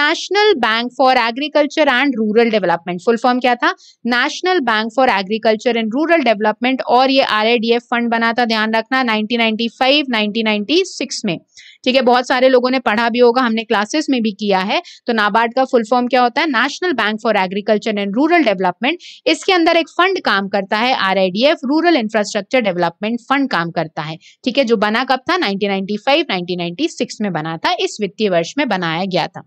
national bank for agriculture and rural development full form क्या था national bank for agriculture and rural development और ये आर फंड बना था ध्यान रखना नाइनटीन नाइनटी में ठीक है बहुत सारे लोगों ने पढ़ा भी होगा हमने क्लासेस में भी किया है तो नाबार्ड का फुल फॉर्म क्या होता है national bank for agriculture and rural development इसके अंदर एक फंड काम करता है R rural infrastructure development fund काम करता है ठीक है जो बना कब था नाइनटीन 1996 में बना था इस वित्तीय वर्ष में बनाया गया था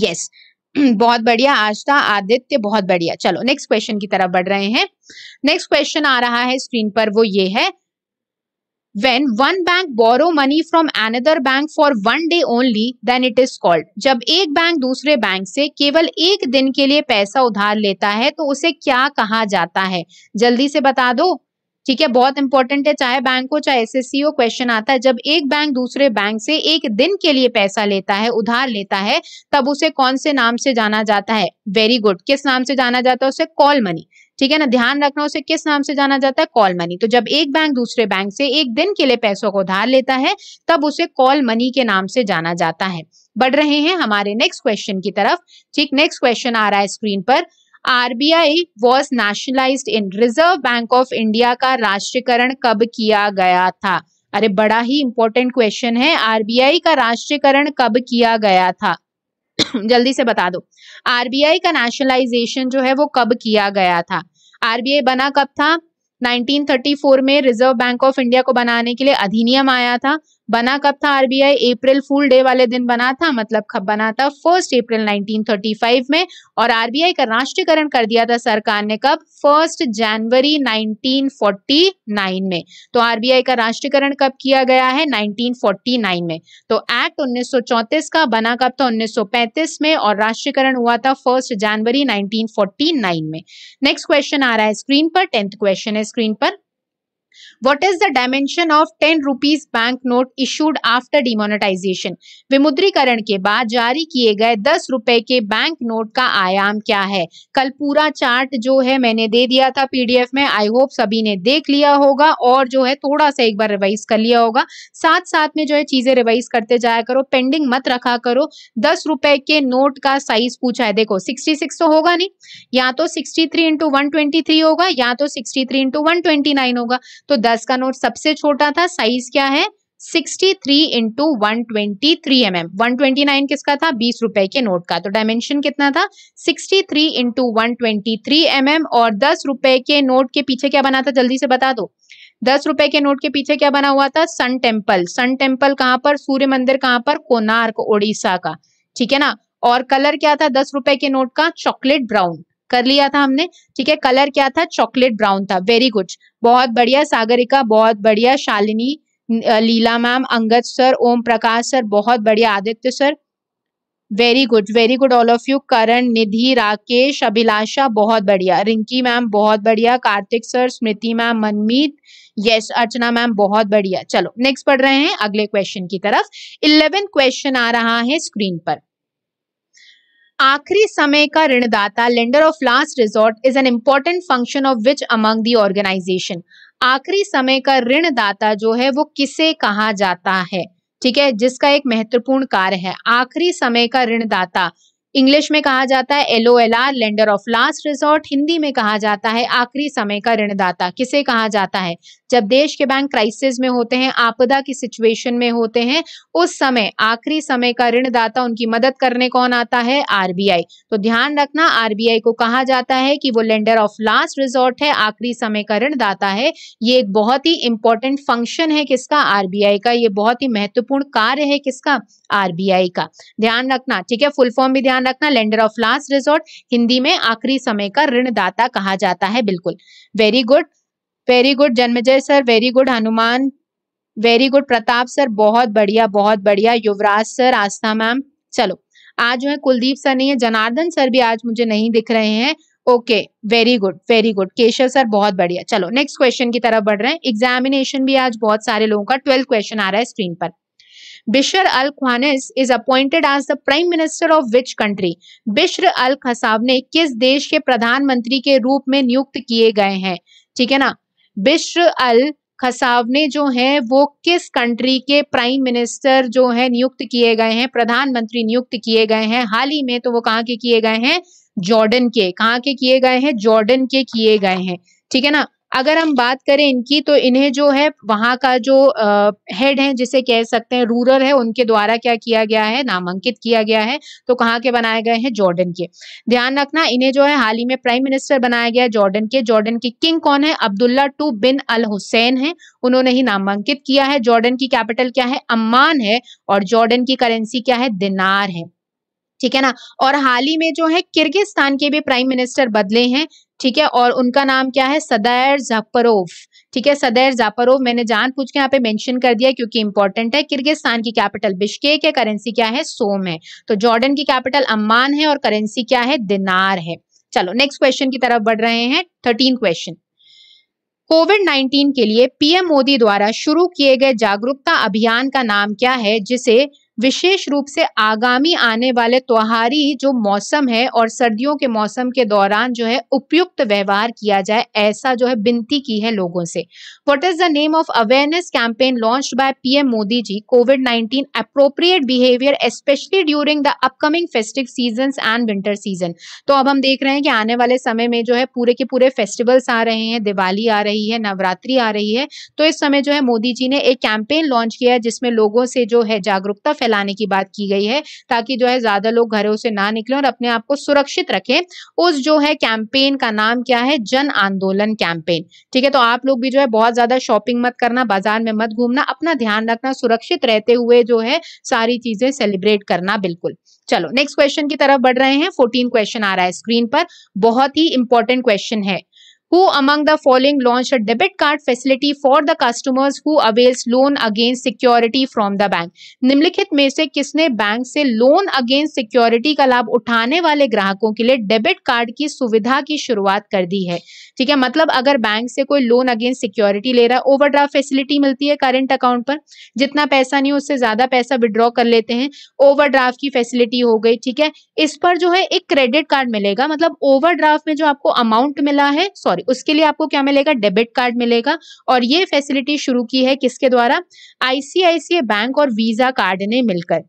यस yes. बहुत बढ़िया आज था आदित्य बहुत बढ़िया चलो नेक्स्ट क्वेश्चन की तरफ बढ़ रहे हैं नेक्स्ट क्वेश्चन आ रहा है स्क्रीन पर वो ये है when one bank borrow money from another bank for one day only then it is called जब एक बैंक दूसरे बैंक से केवल एक दिन के लिए पैसा उधार लेता है तो उसे क्या कहा जाता है जल्दी से बता दो ठीक है बहुत इंपॉर्टेंट है चाहे बैंक हो चाहे एस एस सी हो क्वेश्चन आता है जब एक बैंक दूसरे बैंक से एक दिन के लिए पैसा लेता है उधार लेता है तब उसे कौन से नाम से जाना जाता है वेरी गुड किस नाम से जाना जाता है उसे कॉल मनी ठीक है ना ध्यान रखना उसे किस नाम से जाना जाता है कॉल मनी तो जब एक बैंक दूसरे बैंक से एक दिन के लिए पैसों को उधार लेता है तब उसे कॉल मनी के नाम से जाना जाता है बढ़ रहे हैं हमारे नेक्स्ट क्वेश्चन की तरफ ठीक नेक्स्ट क्वेश्चन आ रहा है स्क्रीन पर RBI was nationalize in Reserve bank of India का राष्ट्रीयकरण कब किया गया था अरे बड़ा ही इंपॉर्टेंट क्वेश्चन है आरबीआई का राष्ट्रीयकरण कब किया गया था जल्दी से बता दो आरबीआई का नेशनलाइजेशन जो है वो कब किया गया था आरबीआई बना कब था 1934 में रिजर्व बैंक ऑफ इंडिया को बनाने के लिए अधिनियम आया था बना कब था आरबीआई अप्रैल फूल डे वाले दिन बना था मतलब कब बना था फर्स्ट अप्रैल 1935 में और आरबीआई का राष्ट्रीयकरण कर दिया था सरकार ने कब फर्स्ट जनवरी 1949 में तो आरबीआई का राष्ट्रीयकरण कब किया गया है 1949 में तो एक्ट 1934 का बना कब था 1935 में और राष्ट्रीयकरण हुआ था फर्स्ट जनवरी नाइनटीन में नेक्स्ट क्वेश्चन आ रहा है स्क्रीन पर टेंथ क्वेश्चन है स्क्रीन पर What is the dimension of ten rupees bank note issued after demonetization विमुद्रीकरण के बाद जारी किए गए दस रुपए के बैंक नोट का आयाम क्या है कल पूरा चार्ट जो है मैंने दे दिया था पीडीएफ में आई होप सभी ने देख लिया होगा और जो है थोड़ा सा एक बार रिवाइज कर लिया होगा साथ साथ में जो है चीजें रिवाइज करते जाया करो पेंडिंग मत रखा करो दस रुपए के नोट का साइज पूछा है देखो सिक्सटी सिक्स तो होगा नहीं या तो sixty three into one twenty three होगा या तो sixty three into one twenty nine होगा तो दस का नोट सबसे छोटा था साइज क्या है 63 three into one twenty three M M one twenty nine किसका था बीस रुपए के नोट का तो डायमेंशन कितना था 63 three into one twenty three M M और दस रुपए के नोट के पीछे क्या बना था जल्दी से बता दो दस रुपए के नोट के पीछे क्या बना हुआ था सन टेम्पल सन टेम्पल कहाँ पर सूर्य मंदिर कहाँ पर कोनार्क ओडिशा का ठीक है ना और कलर क्या था दस रुपए के नोट का चॉकलेट ब्राउन कर लिया था हमने ठीक है कलर क्या था चॉकलेट ब्राउन था वेरी गुड बहुत बढ़िया सागरिका बहुत बढ़िया Shalini Leela ma'am Angad sir Om Prakash sir बहुत बढ़िया Aditya sir very good very good all of you Karan Nidhi Rakesh Abhilasha बहुत बढ़िया रिंकी मैम बहुत बढ़िया Kartik sir Smriti ma'am Manmeet yes Archana ma'am बहुत बढ़िया चलो नेक्स्ट पढ़ रहे हैं अगले क्वेश्चन की तरफ इलेवेंथ क्वेश्चन आ रहा है स्क्रीन पर आखिरी समय का ऋणदाता lender of last resort is an important function of which among the organization आखिरी समय का ऋणदाता जो है वो किसे कहा जाता है ठीक है जिसका एक महत्वपूर्ण कार्य है आखिरी समय का ऋणदाता इंग्लिश में कहा जाता है L O L R lender of last resort Hindi में कहा जाता है आखिरी समय का ऋणदाता किसे कहा जाता है जब देश के बैंक क्राइसिस में होते हैं आपदा की सिचुएशन में होते हैं उस समय आखिरी समय का ऋणदाता उनकी मदद करने कौन आता है आरबीआई तो ध्यान रखना आरबीआई को कहा जाता है कि वो लेंडर ऑफ लास्ट रिजॉर्ट है आखिरी समय का ऋणदाता है ये एक बहुत ही इंपॉर्टेंट फंक्शन है किसका आरबीआई का ये बहुत ही महत्वपूर्ण कार्य है किसका आरबीआई का ध्यान रखना ठीक है फुल फॉर्म भी ध्यान रखना lender of last resort Hindi में आखिरी समय का ऋणदाता कहा जाता है बिल्कुल very good very good Janmejay sir very good Hanuman very good Pratap sir बहुत बढ़िया बहुत बढ़िया युवराज सर आस्था मैम चलो आज जो है कुलदीप सर नहीं है जनार्दन सर भी आज मुझे नहीं दिख रहे हैं okay very good very good Keshav sir बहुत बढ़िया चलो नेक्स्ट क्वेश्चन की तरफ बढ़ रहे हैं एग्जामिनेशन भी आज बहुत सारे लोगों का ट्वेल्थ क्वेश्चन आ रहा है स्क्रीन पर Bishr al Khwanis is appointed as the Prime Minister of which country? बिशर अल खसावने किस देश के प्रधानमंत्री के रूप में नियुक्त किए गए हैं ठीक है ना बिश्र अल खसावने जो है वो किस कंट्री के प्राइम मिनिस्टर जो है नियुक्त किए गए हैं प्रधानमंत्री नियुक्त किए गए हैं हाल ही में तो वो कहाँ के किए गए हैं जॉर्डन के कहाँ के किए गए हैं जॉर्डन के किए गए हैं ठीक है ना अगर हम बात करें इनकी तो इन्हें जो है वहां का जो हेड है जिसे कह सकते हैं रूरल है उनके द्वारा क्या किया गया है नामांकित किया गया है तो कहाँ के बनाए गए हैं जॉर्डन के ध्यान रखना इन्हें जो है हाल ही में प्राइम मिनिस्टर बनाया गया जॉर्डन के जॉर्डन के किंग कौन है Abdullah two bin al Hussein है उन्होंने ही नामांकित किया है जॉर्डन की कैपिटल क्या है अम्मान है और जॉर्डन की करेंसी क्या है दिनार है ठीक है ना और हाल ही में जो है किर्गिस्तान के भी प्राइम मिनिस्टर बदले हैं ठीक है और उनका नाम क्या है सदैर जापरोव ठीक है सदैर जापरोव मैंने जान पूछ के यहाँ पे मेंशन कर दिया क्योंकि इंपॉर्टेंट है किर्गिस्तान की कैपिटल बिश्केक है करेंसी क्या है सोम है तो जॉर्डन की कैपिटल अम्मान है और करेंसी क्या है दिनार है चलो नेक्स्ट क्वेश्चन की तरफ बढ़ रहे हैं थर्टीन क्वेश्चन कोविड 19 के लिए पीएम मोदी द्वारा शुरू किए गए जागरूकता अभियान का नाम क्या है जिसे विशेष रूप से आगामी आने वाले त्योहारी जो मौसम है और सर्दियों के मौसम के दौरान जो है उपयुक्त व्यवहार किया जाए ऐसा जो है विनती की है लोगों से what is the name of awareness campaign launch by PM Modi ji COVID nineteen appropriate behaviour specially during the upcoming festive season and winter season तो अब हम देख रहे हैं कि आने वाले समय में जो है पूरे के पूरे फेस्टिवल्स आ रहे हैं दिवाली आ रही है नवरात्रि आ रही है तो इस समय जो है मोदी जी ने एक कैंपेन लॉन्च किया है जिसमें लोगों से जो है जागरूकता फैलाने की बात की गई है ताकि जो है ज्यादा लोग घरों से ना निकलें और अपने आप को सुरक्षित रखें उस जो है कैंपेन का नाम क्या है जन आंदोलन कैंपेन ठीक है तो आप लोग भी जो है बहुत ज्यादा शॉपिंग मत करना बाजार में मत घूमना अपना ध्यान रखना सुरक्षित रहते हुए जो है सारी चीजें सेलिब्रेट करना बिल्कुल चलो नेक्स्ट क्वेश्चन की तरफ बढ़ रहे हैं फोर्टीन क्वेश्चन आ रहा है स्क्रीन पर बहुत ही इंपॉर्टेंट क्वेश्चन है Who among the following launched a debit card facility for the customers who avails loan against security from the bank? निम्नलिखित में से किसने बैंक से लोन अगेंस्ट सिक्योरिटी का लाभ उठाने वाले ग्राहकों के लिए डेबिट कार्ड की सुविधा की शुरुआत कर दी है ठीक है मतलब अगर बैंक से कोई लोन अगेंस्ट सिक्योरिटी ले रहा है ओवरड्राफ्ट फैसिलिटी मिलती है करंट अकाउंट पर जितना पैसा नहीं उससे ज्यादा पैसा विड्रॉ कर लेते हैं ओवरड्राफ्ट की फैसिलिटी हो गई ठीक है इस पर जो है एक क्रेडिट कार्ड मिलेगा मतलब ओवरड्राफ्ट में जो आपको अमाउंट मिला है सॉरी उसके लिए आपको क्या मिलेगा डेबिट कार्ड मिलेगा और ये फैसिलिटी शुरू की है किसके द्वारा आईसीआईसीआई बैंक और वीजा कार्ड ने मिलकर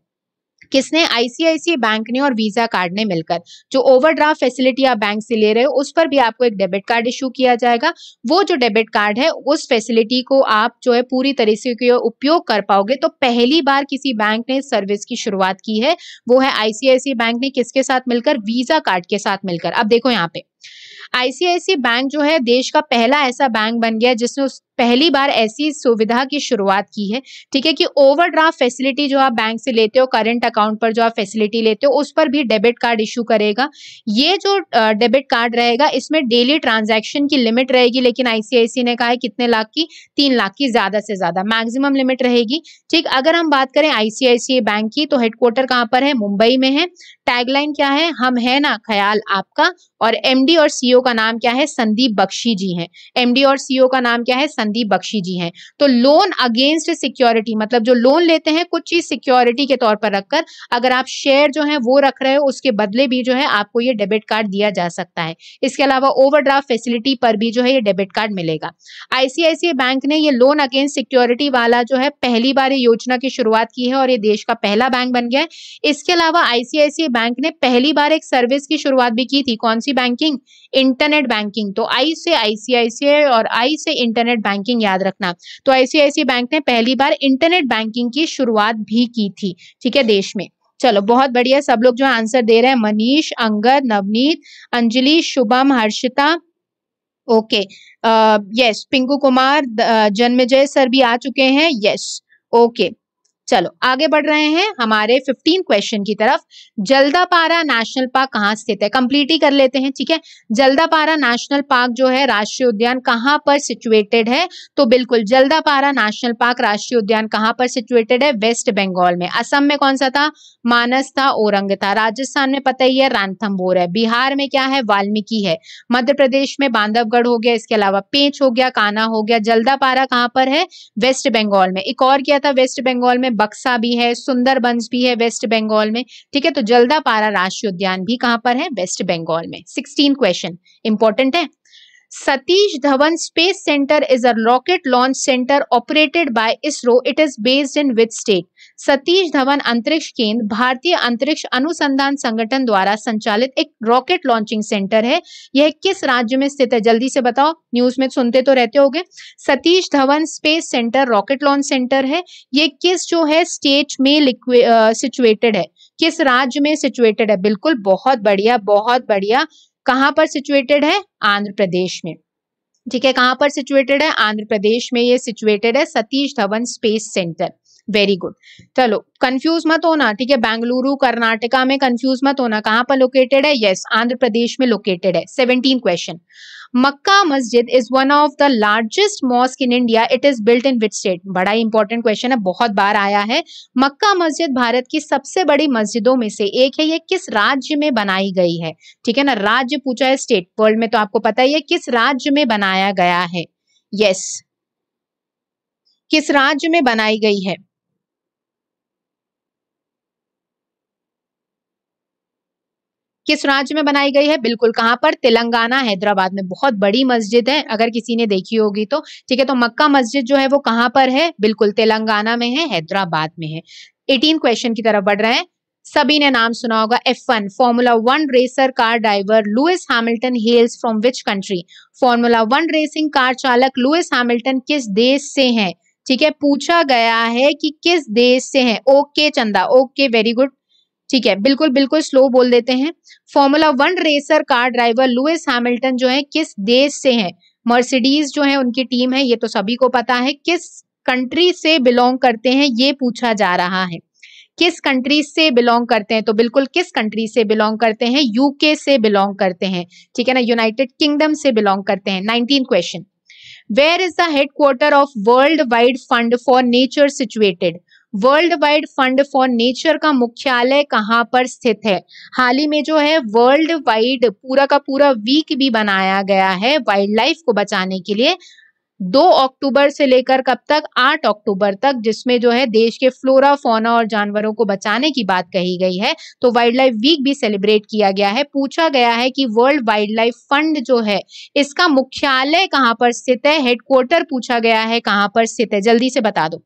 किसने आईसीआईसी बैंक ने और वीजा कार्ड ने मिलकर जो ओवरड्राफ्ट फैसिलिटी आप बैंक से ले रहे हो उस पर भी आपको एक डेबिट कार्ड इशू किया जाएगा वो जो डेबिट कार्ड है उस फैसिलिटी को आप जो है पूरी तरह से उपयोग कर पाओगे तो पहली बार किसी बैंक ने सर्विस की शुरुआत की है वो है आईसीआईसी बैंक ने किसके साथ मिलकर वीजा कार्ड के साथ मिलकर अब देखो यहाँ पे आईसीआईसी बैंक जो है देश का पहला ऐसा बैंक बन गया जिसने उस पहली बार ऐसी सुविधा की शुरुआत की है ठीक है कि ओवरड्राफ्ट फैसिलिटी जो आप बैंक से लेते हो करंट अकाउंट पर जो आप फैसिलिटी लेते हो उस पर भी डेबिट कार्ड इशू करेगा ये जो डेबिट कार्ड रहेगा इसमें डेली ट्रांजैक्शन की लिमिट रहेगी लेकिन आईसीआईसी ने कहा है कितने लाख की तीन लाख की ज्यादा से ज्यादा मैक्सिमम लिमिट रहेगी ठीक अगर हम बात करें आईसीआईसी बैंक की तो हेडक्वार्टर कहाँ पर है मुंबई में है टैगलाइन क्या है हम है ना ख्याल आपका और एमडी और सीईओ का नाम क्या है संदीप बख्शी जी हैं एमडी और सीईओ का नाम क्या है संदीप बख्शी जी हैं तो लोन अगेंस्ट सिक्योरिटी मतलब जो लोन लेते हैं कुछ चीज सिक्योरिटी के तौर पर रखकर अगर आप शेयर जो है वो रख रहे हो उसके बदले भी जो है आपको ये डेबिट कार्ड दिया जा सकता है इसके अलावा ओवरड्राफ्ट फैसिलिटी पर भी जो है ये डेबिट कार्ड मिलेगा आईसीआईसीआई बैंक ने ये लोन अगेंस्ट सिक्योरिटी वाला जो है पहली बार ये योजना की शुरुआत की है और ये देश का पहला बैंक बन गया है इसके अलावा आईसीआईसीआई बैंक ने पहली बार एक सर्विस की शुरुआत भी की थी कौन सी सी बैंकिंग इंटरनेट बैंकिंग तो आई से आईसीआईसीआई और आई से इंटरनेट बैंकिंग याद रखना तो आईसीआईसी बैंक ने पहली बार इंटरनेट बैंकिंग की शुरुआत भी की थी ठीक है देश में चलो बहुत बढ़िया सब लोग जो आंसर दे रहे हैं Manish Angad Navneet Anjali Shubham Harshita okay yes uh, Pinku Kumar uh, Janmejay sir भी आ चुके हैं यस ओके okay. चलो आगे बढ़ रहे हैं हमारे 15 क्वेश्चन की तरफ जल्दापारा नेशनल पार्क कहाँ स्थित है कंप्लीट ही कर लेते हैं ठीक है जल्दापारा नेशनल पार्क जो है राष्ट्रीय उद्यान कहाँ पर सिचुएटेड है तो बिल्कुल जल्दापारा नेशनल पार्क राष्ट्रीय उद्यान कहाँ पर सिचुएटेड है वेस्ट बंगाल में असम में कौन सा था मानस था औरंग था राजस्थान में पता ही है रानथम्बोर है बिहार में क्या है वाल्मीकि है मध्य प्रदेश में बांधवगढ़ हो गया इसके अलावा पेंच हो गया काना हो गया जल्दापारा कहाँ पर है वेस्ट बंगाल में एक और क्या था वेस्ट बंगाल में बक्सा भी है सुंदरबंस भी है वेस्ट बंगाल में ठीक है तो जल्दा पारा राष्ट्रीय उद्यान भी कहां पर है वेस्ट बंगाल में सिक्सटीन क्वेश्चन इंपॉर्टेंट है Satish Dhawan space centre is a rocket launch centre operated by ISRO it is based in which state Satish Dhawan अंतरिक्ष केंद्र भारतीय अंतरिक्ष अनुसंधान संगठन द्वारा संचालित एक रॉकेट लॉन्चिंग सेंटर है यह किस राज्य में स्थित है जल्दी से बताओ न्यूज में सुनते तो रहते हो Satish Dhawan space centre rocket launch centre है ये किस जो है स्टेट में सिचुएटेड है किस राज्य में सिचुएटेड है बिल्कुल बहुत बढ़िया बहुत बढ़िया कहाँ पर सिचुएटेड है आंध्र प्रदेश में ठीक है कहाँ पर सिचुएटेड है आंध्र प्रदेश में ये सिचुएटेड है Satish Dhawan space centre very good चलो कंफ्यूज मत होना ठीक है बेंगलुरु कर्नाटका में कंफ्यूज मत होना कहां पर लोकेटेड है यस आंध्र प्रदेश में लोकेटेड है seventeen question Mecca Masjid is one of the largest mosque in India it is built in which state बड़ा इंपॉर्टेंट क्वेश्चन है बहुत बार आया है मक्का मस्जिद भारत की सबसे बड़ी मस्जिदों में से एक है ये किस राज्य में बनाई गई है ठीक है ना राज्य पूछा है स्टेट वर्ल्ड में तो आपको पता ही है किस राज्य में बनाया गया है यस yes. किस राज्य में बनाई गई है किस राज्य में बनाई गई है बिल्कुल कहाँ पर तेलंगाना हैदराबाद में बहुत बड़ी मस्जिद है अगर किसी ने देखी होगी तो ठीक है तो मक्का मस्जिद जो है वो कहाँ पर है बिल्कुल तेलंगाना में है हैदराबाद में है एटीन क्वेश्चन की तरफ बढ़ रहे हैं सभी ने नाम सुना होगा F one formula one racer car driver Lewis Hamilton hails from which country formula one racing car चालक लुइस हैमिल्टन किस देश से हैं ठीक है पूछा गया है कि किस देश से हैं ओके चंदा ओके वेरी गुड ठीक है बिल्कुल बिल्कुल स्लो बोल देते हैं formula one racer car driver Lewis Hamilton जो है किस देश से है मर्सिडीज जो है उनकी टीम है ये तो सभी को पता है किस कंट्री से बिलोंग करते हैं ये पूछा जा रहा है किस कंट्री से बिलोंग करते हैं तो बिल्कुल किस कंट्री से बिलोंग करते हैं यूके से बिलोंग करते हैं ठीक है ना यूनाइटेड किंगडम से बिलोंग करते हैं nineteen question where is the headquarter of world wide fund for nature situated world wide fund for nature का मुख्यालय कहाँ पर स्थित है हाल ही में जो है वर्ल्ड वाइड पूरा का पूरा वीक भी बनाया गया है वाइल्ड लाइफ को बचाने के लिए दो अक्टूबर से लेकर कब तक आठ अक्टूबर तक जिसमें जो है देश के फ्लोरा फोना और जानवरों को बचाने की बात कही गई है तो वाइल्ड लाइफ वीक भी सेलिब्रेट किया गया है पूछा गया है कि वर्ल्ड वाइल्ड लाइफ फंड जो है इसका मुख्यालय कहाँ पर स्थित है हेडक्वार्टर पूछा गया है कहाँ पर स्थित है जल्दी से बता दो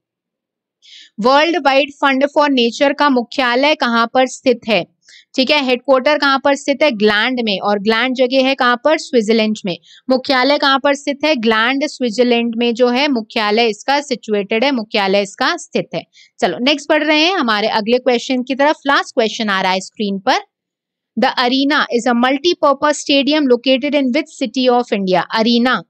world wide fund for nature का मुख्यालय कहाँ पर स्थित है ठीक है हेडक्वार्टर कहाँ पर स्थित है ग्लैंड में और ग्लैंड जगह है कहाँ पर स्विट्जरलैंड में मुख्यालय कहाँ पर स्थित है ग्लैंड स्विट्जरलैंड में जो है मुख्यालय इसका सिचुएटेड है मुख्यालय इसका स्थित है चलो नेक्स्ट पढ़ रहे हैं हमारे अगले क्वेश्चन की तरफ लास्ट क्वेश्चन आ रहा है स्क्रीन पर the arena is a multipurpose stadium located in which city of India arena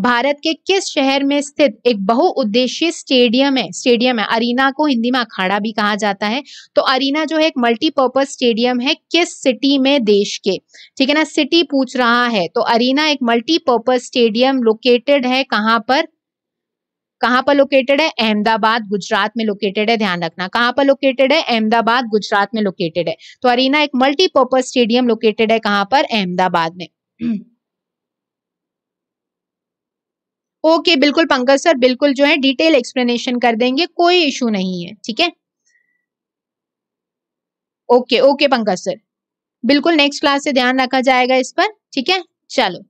भारत के किस शहर में स्थित एक बहुउद्देशीय स्टेडियम है स्टेडियम है अरीना को हिंदी में अखाड़ा भी कहा जाता है तो अरीना जो है एक मल्टीपर्पज स्टेडियम है किस सिटी में देश के ठीक है ना सिटी पूछ रहा है तो अरीना एक मल्टीपर्पज स्टेडियम लोकेटेड है कहां पर कहां पर लोकेटेड है अहमदाबाद गुजरात में लोकेटेड है ध्यान रखना कहां पर लोकेटेड है अहमदाबाद गुजरात में लोकेटेड है तो अरीना एक मल्टीपर्पज स्टेडियम लोकेटेड है कहां पर अहमदाबाद में ओके बिल्कुल पंकज सर बिल्कुल जो है डिटेल एक्सप्लेनेशन कर देंगे कोई इशू नहीं है ठीक है ओके ओके पंकज सर बिल्कुल नेक्स्ट क्लास से ध्यान रखा जाएगा इस पर ठीक है चलो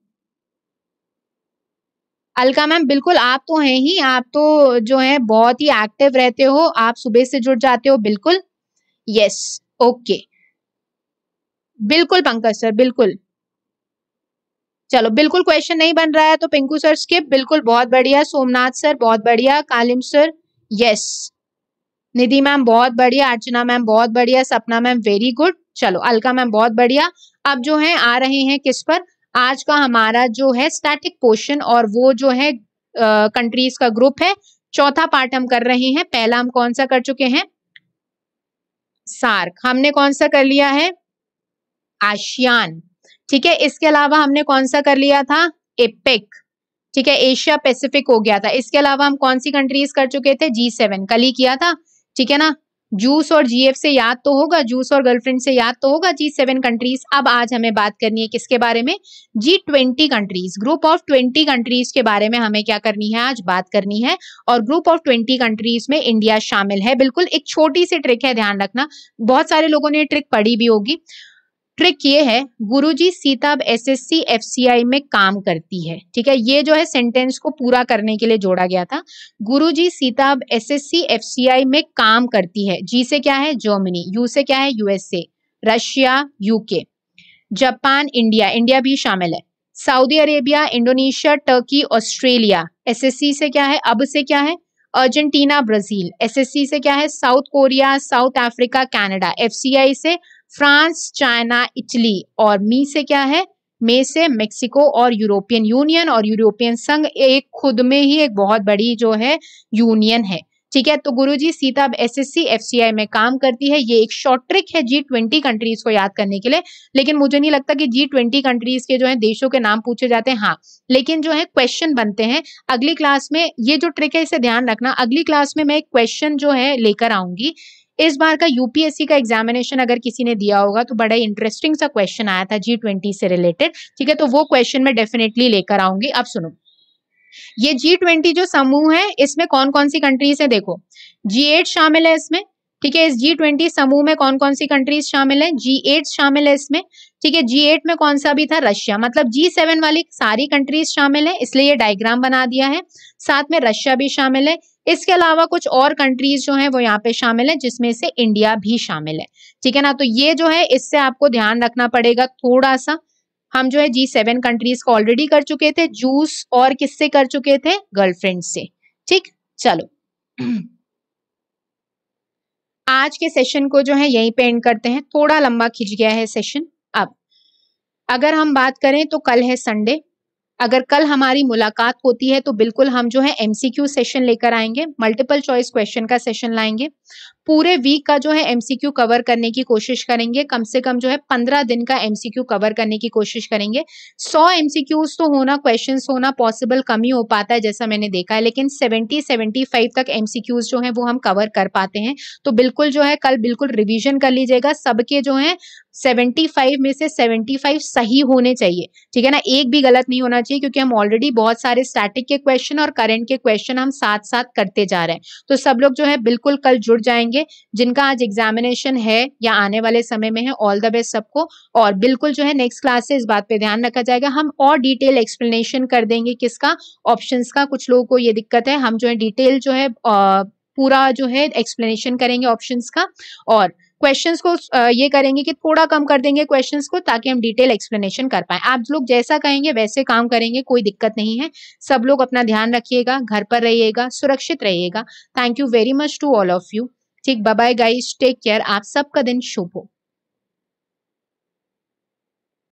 अलका मैम बिल्कुल आप तो हैं ही आप तो जो है बहुत ही एक्टिव रहते हो आप सुबह से जुड़ जाते हो बिल्कुल यस ओके बिल्कुल पंकज सर बिल्कुल चलो बिल्कुल क्वेश्चन नहीं बन रहा है तो पिंकू सर स्किप बिल्कुल बहुत बढ़िया सोमनाथ सर बहुत बढ़िया Kalim sir yes Nidhi ma'am बहुत बढ़िया अर्चना मैम बहुत बढ़िया सपना मैम वेरी गुड चलो अलका मैम बहुत बढ़िया अब जो है आ रहे हैं किस पर आज का हमारा जो है स्टैटिक पोर्शन और वो जो है कंट्रीज का ग्रुप है चौथा पार्ट हम कर रहे हैं पहला हम कौन सा कर चुके हैं सार्क हमने कौन सा कर लिया है आशियान ठीक है इसके अलावा हमने कौन सा कर लिया था एपेक ठीक है एशिया पैसिफिक हो गया था इसके अलावा हम कौन सी कंट्रीज कर चुके थे जी सेवन कल ही किया था ठीक है ना जूस और जीएफ से याद तो होगा जूस और गर्लफ्रेंड से याद तो होगा जी सेवन कंट्रीज अब आज हमें बात करनी है किसके बारे में G twenty countries group of twenty countries के बारे में हमें क्या करनी है आज बात करनी है और ग्रुप ऑफ ट्वेंटी कंट्रीज में इंडिया शामिल है बिल्कुल एक छोटी सी ट्रिक है ध्यान रखना बहुत सारे लोगों ने ट्रिक पढ़ी भी होगी ट्रिक ये है Guruji Sita F SSC FCI में काम करती है ठीक है ये जो है सेंटेंस को पूरा करने के लिए जोड़ा गया था Guruji Sita F SSC FCI में काम करती है जी से क्या है जर्मनी यू से क्या है USA Russia UK Japan India India भी शामिल है Saudi Arabia Indonesia Turkey Australia S से क्या है अब से क्या है अर्जेंटीना ब्राजील एसएससी से क्या है South Korea South Africa Canada FCI से फ्रांस चाइना इटली और मी से क्या है मे से मेक्सिको और यूरोपियन यूनियन और यूरोपियन संघ एक खुद में ही एक बहुत बड़ी जो है यूनियन है ठीक है तो गुरुजी सीता अब एसएससी एफसीआई में काम करती है ये एक शॉर्ट ट्रिक है जी ट्वेंटी कंट्रीज को याद करने के लिए लेकिन मुझे नहीं लगता कि जी ट्वेंटी कंट्रीज के जो है देशों के नाम पूछे जाते हैं हाँ लेकिन जो है क्वेश्चन बनते हैं अगली क्लास में ये जो ट्रिक है इसे ध्यान रखना अगली क्लास में मैं एक क्वेश्चन जो है लेकर आऊंगी इस बार का यूपीएससी का एग्जामिनेशन अगर किसी ने दिया होगा तो बड़ा इंटरेस्टिंग सा क्वेश्चन आया था जी ट्वेंटी से रिलेटेड ठीक है तो वो क्वेश्चन मैं डेफिनेटली लेकर आऊंगी अब सुनो ये जी ट्वेंटी जो समूह है इसमें कौन कौन सी कंट्रीज है देखो जी एट शामिल है इसमें ठीक है इस जी ट्वेंटी समूह में कौन कौन सी कंट्रीज शामिल है जी एट शामिल है इसमें ठीक है जी एट में कौन सा भी था रशिया मतलब जी सेवन वाली सारी कंट्रीज शामिल है इसलिए ये डायग्राम बना दिया है साथ में रशिया भी शामिल है इसके अलावा कुछ और कंट्रीज जो हैं वो यहाँ पे शामिल हैं जिसमें से इंडिया भी शामिल है ठीक है ना तो ये जो है इससे आपको ध्यान रखना पड़ेगा थोड़ा सा हम जो है जी सेवन कंट्रीज को ऑलरेडी कर चुके थे जूस और किससे कर चुके थे गर्लफ्रेंड से ठीक चलो आज के सेशन को जो है यही पे एंड करते हैं थोड़ा लंबा खिंच गया है सेशन अब अगर हम बात करें तो कल है संडे अगर कल हमारी मुलाकात होती है तो बिल्कुल हम जो है एमसीक्यू सेशन लेकर आएंगे मल्टीपल चॉइस क्वेश्चन का सेशन लाएंगे पूरे वीक का जो है एमसीक्यू कवर करने की कोशिश करेंगे कम से कम जो है पंद्रह दिन का एमसीक्यू कवर करने की कोशिश करेंगे सौ एमसीक्यूज तो होना क्वेश्चन होना पॉसिबल कम ही हो पाता है जैसा मैंने देखा है लेकिन सेवेंटी सेवेंटी फाइव तक एमसीक्यूज जो है वो हम कवर कर पाते हैं तो बिल्कुल जो है कल बिल्कुल रिविजन कर लीजिएगा सबके जो है 75 में से 75 सही होने चाहिए ठीक है ना एक भी गलत नहीं होना चाहिए क्योंकि हम ऑलरेडी बहुत सारे स्टैटिक के क्वेश्चन और करेंट के क्वेश्चन हम साथ साथ करते जा रहे हैं तो सब लोग जो है बिल्कुल कल जुड़ जाएंगे जिनका आज एग्जामिनेशन है या आने वाले समय में है ऑल द बेस्ट सबको और बिल्कुल जो है नेक्स्ट क्लास से इस बात पे ध्यान रखा जाएगा हम और डिटेल एक्सप्लेनेशन कर देंगे किसका ऑप्शंस का कुछ लोगों को ये दिक्कत है हम जो है डिटेल जो है पूरा जो है एक्सप्लेनेशन करेंगे ऑप्शंस का और क्वेश्चंस को uh, ये करेंगे कि थोड़ा कम कर देंगे क्वेश्चंस को ताकि हम डिटेल एक्सप्लेनेशन कर पाए आप लोग जैसा कहेंगे वैसे काम करेंगे कोई दिक्कत नहीं है सब लोग अपना ध्यान रखिएगा घर पर रहिएगा सुरक्षित रहिएगा thank you very much to all of you ठीक बाय गाइस टेक केयर आप सबका दिन शुभ हो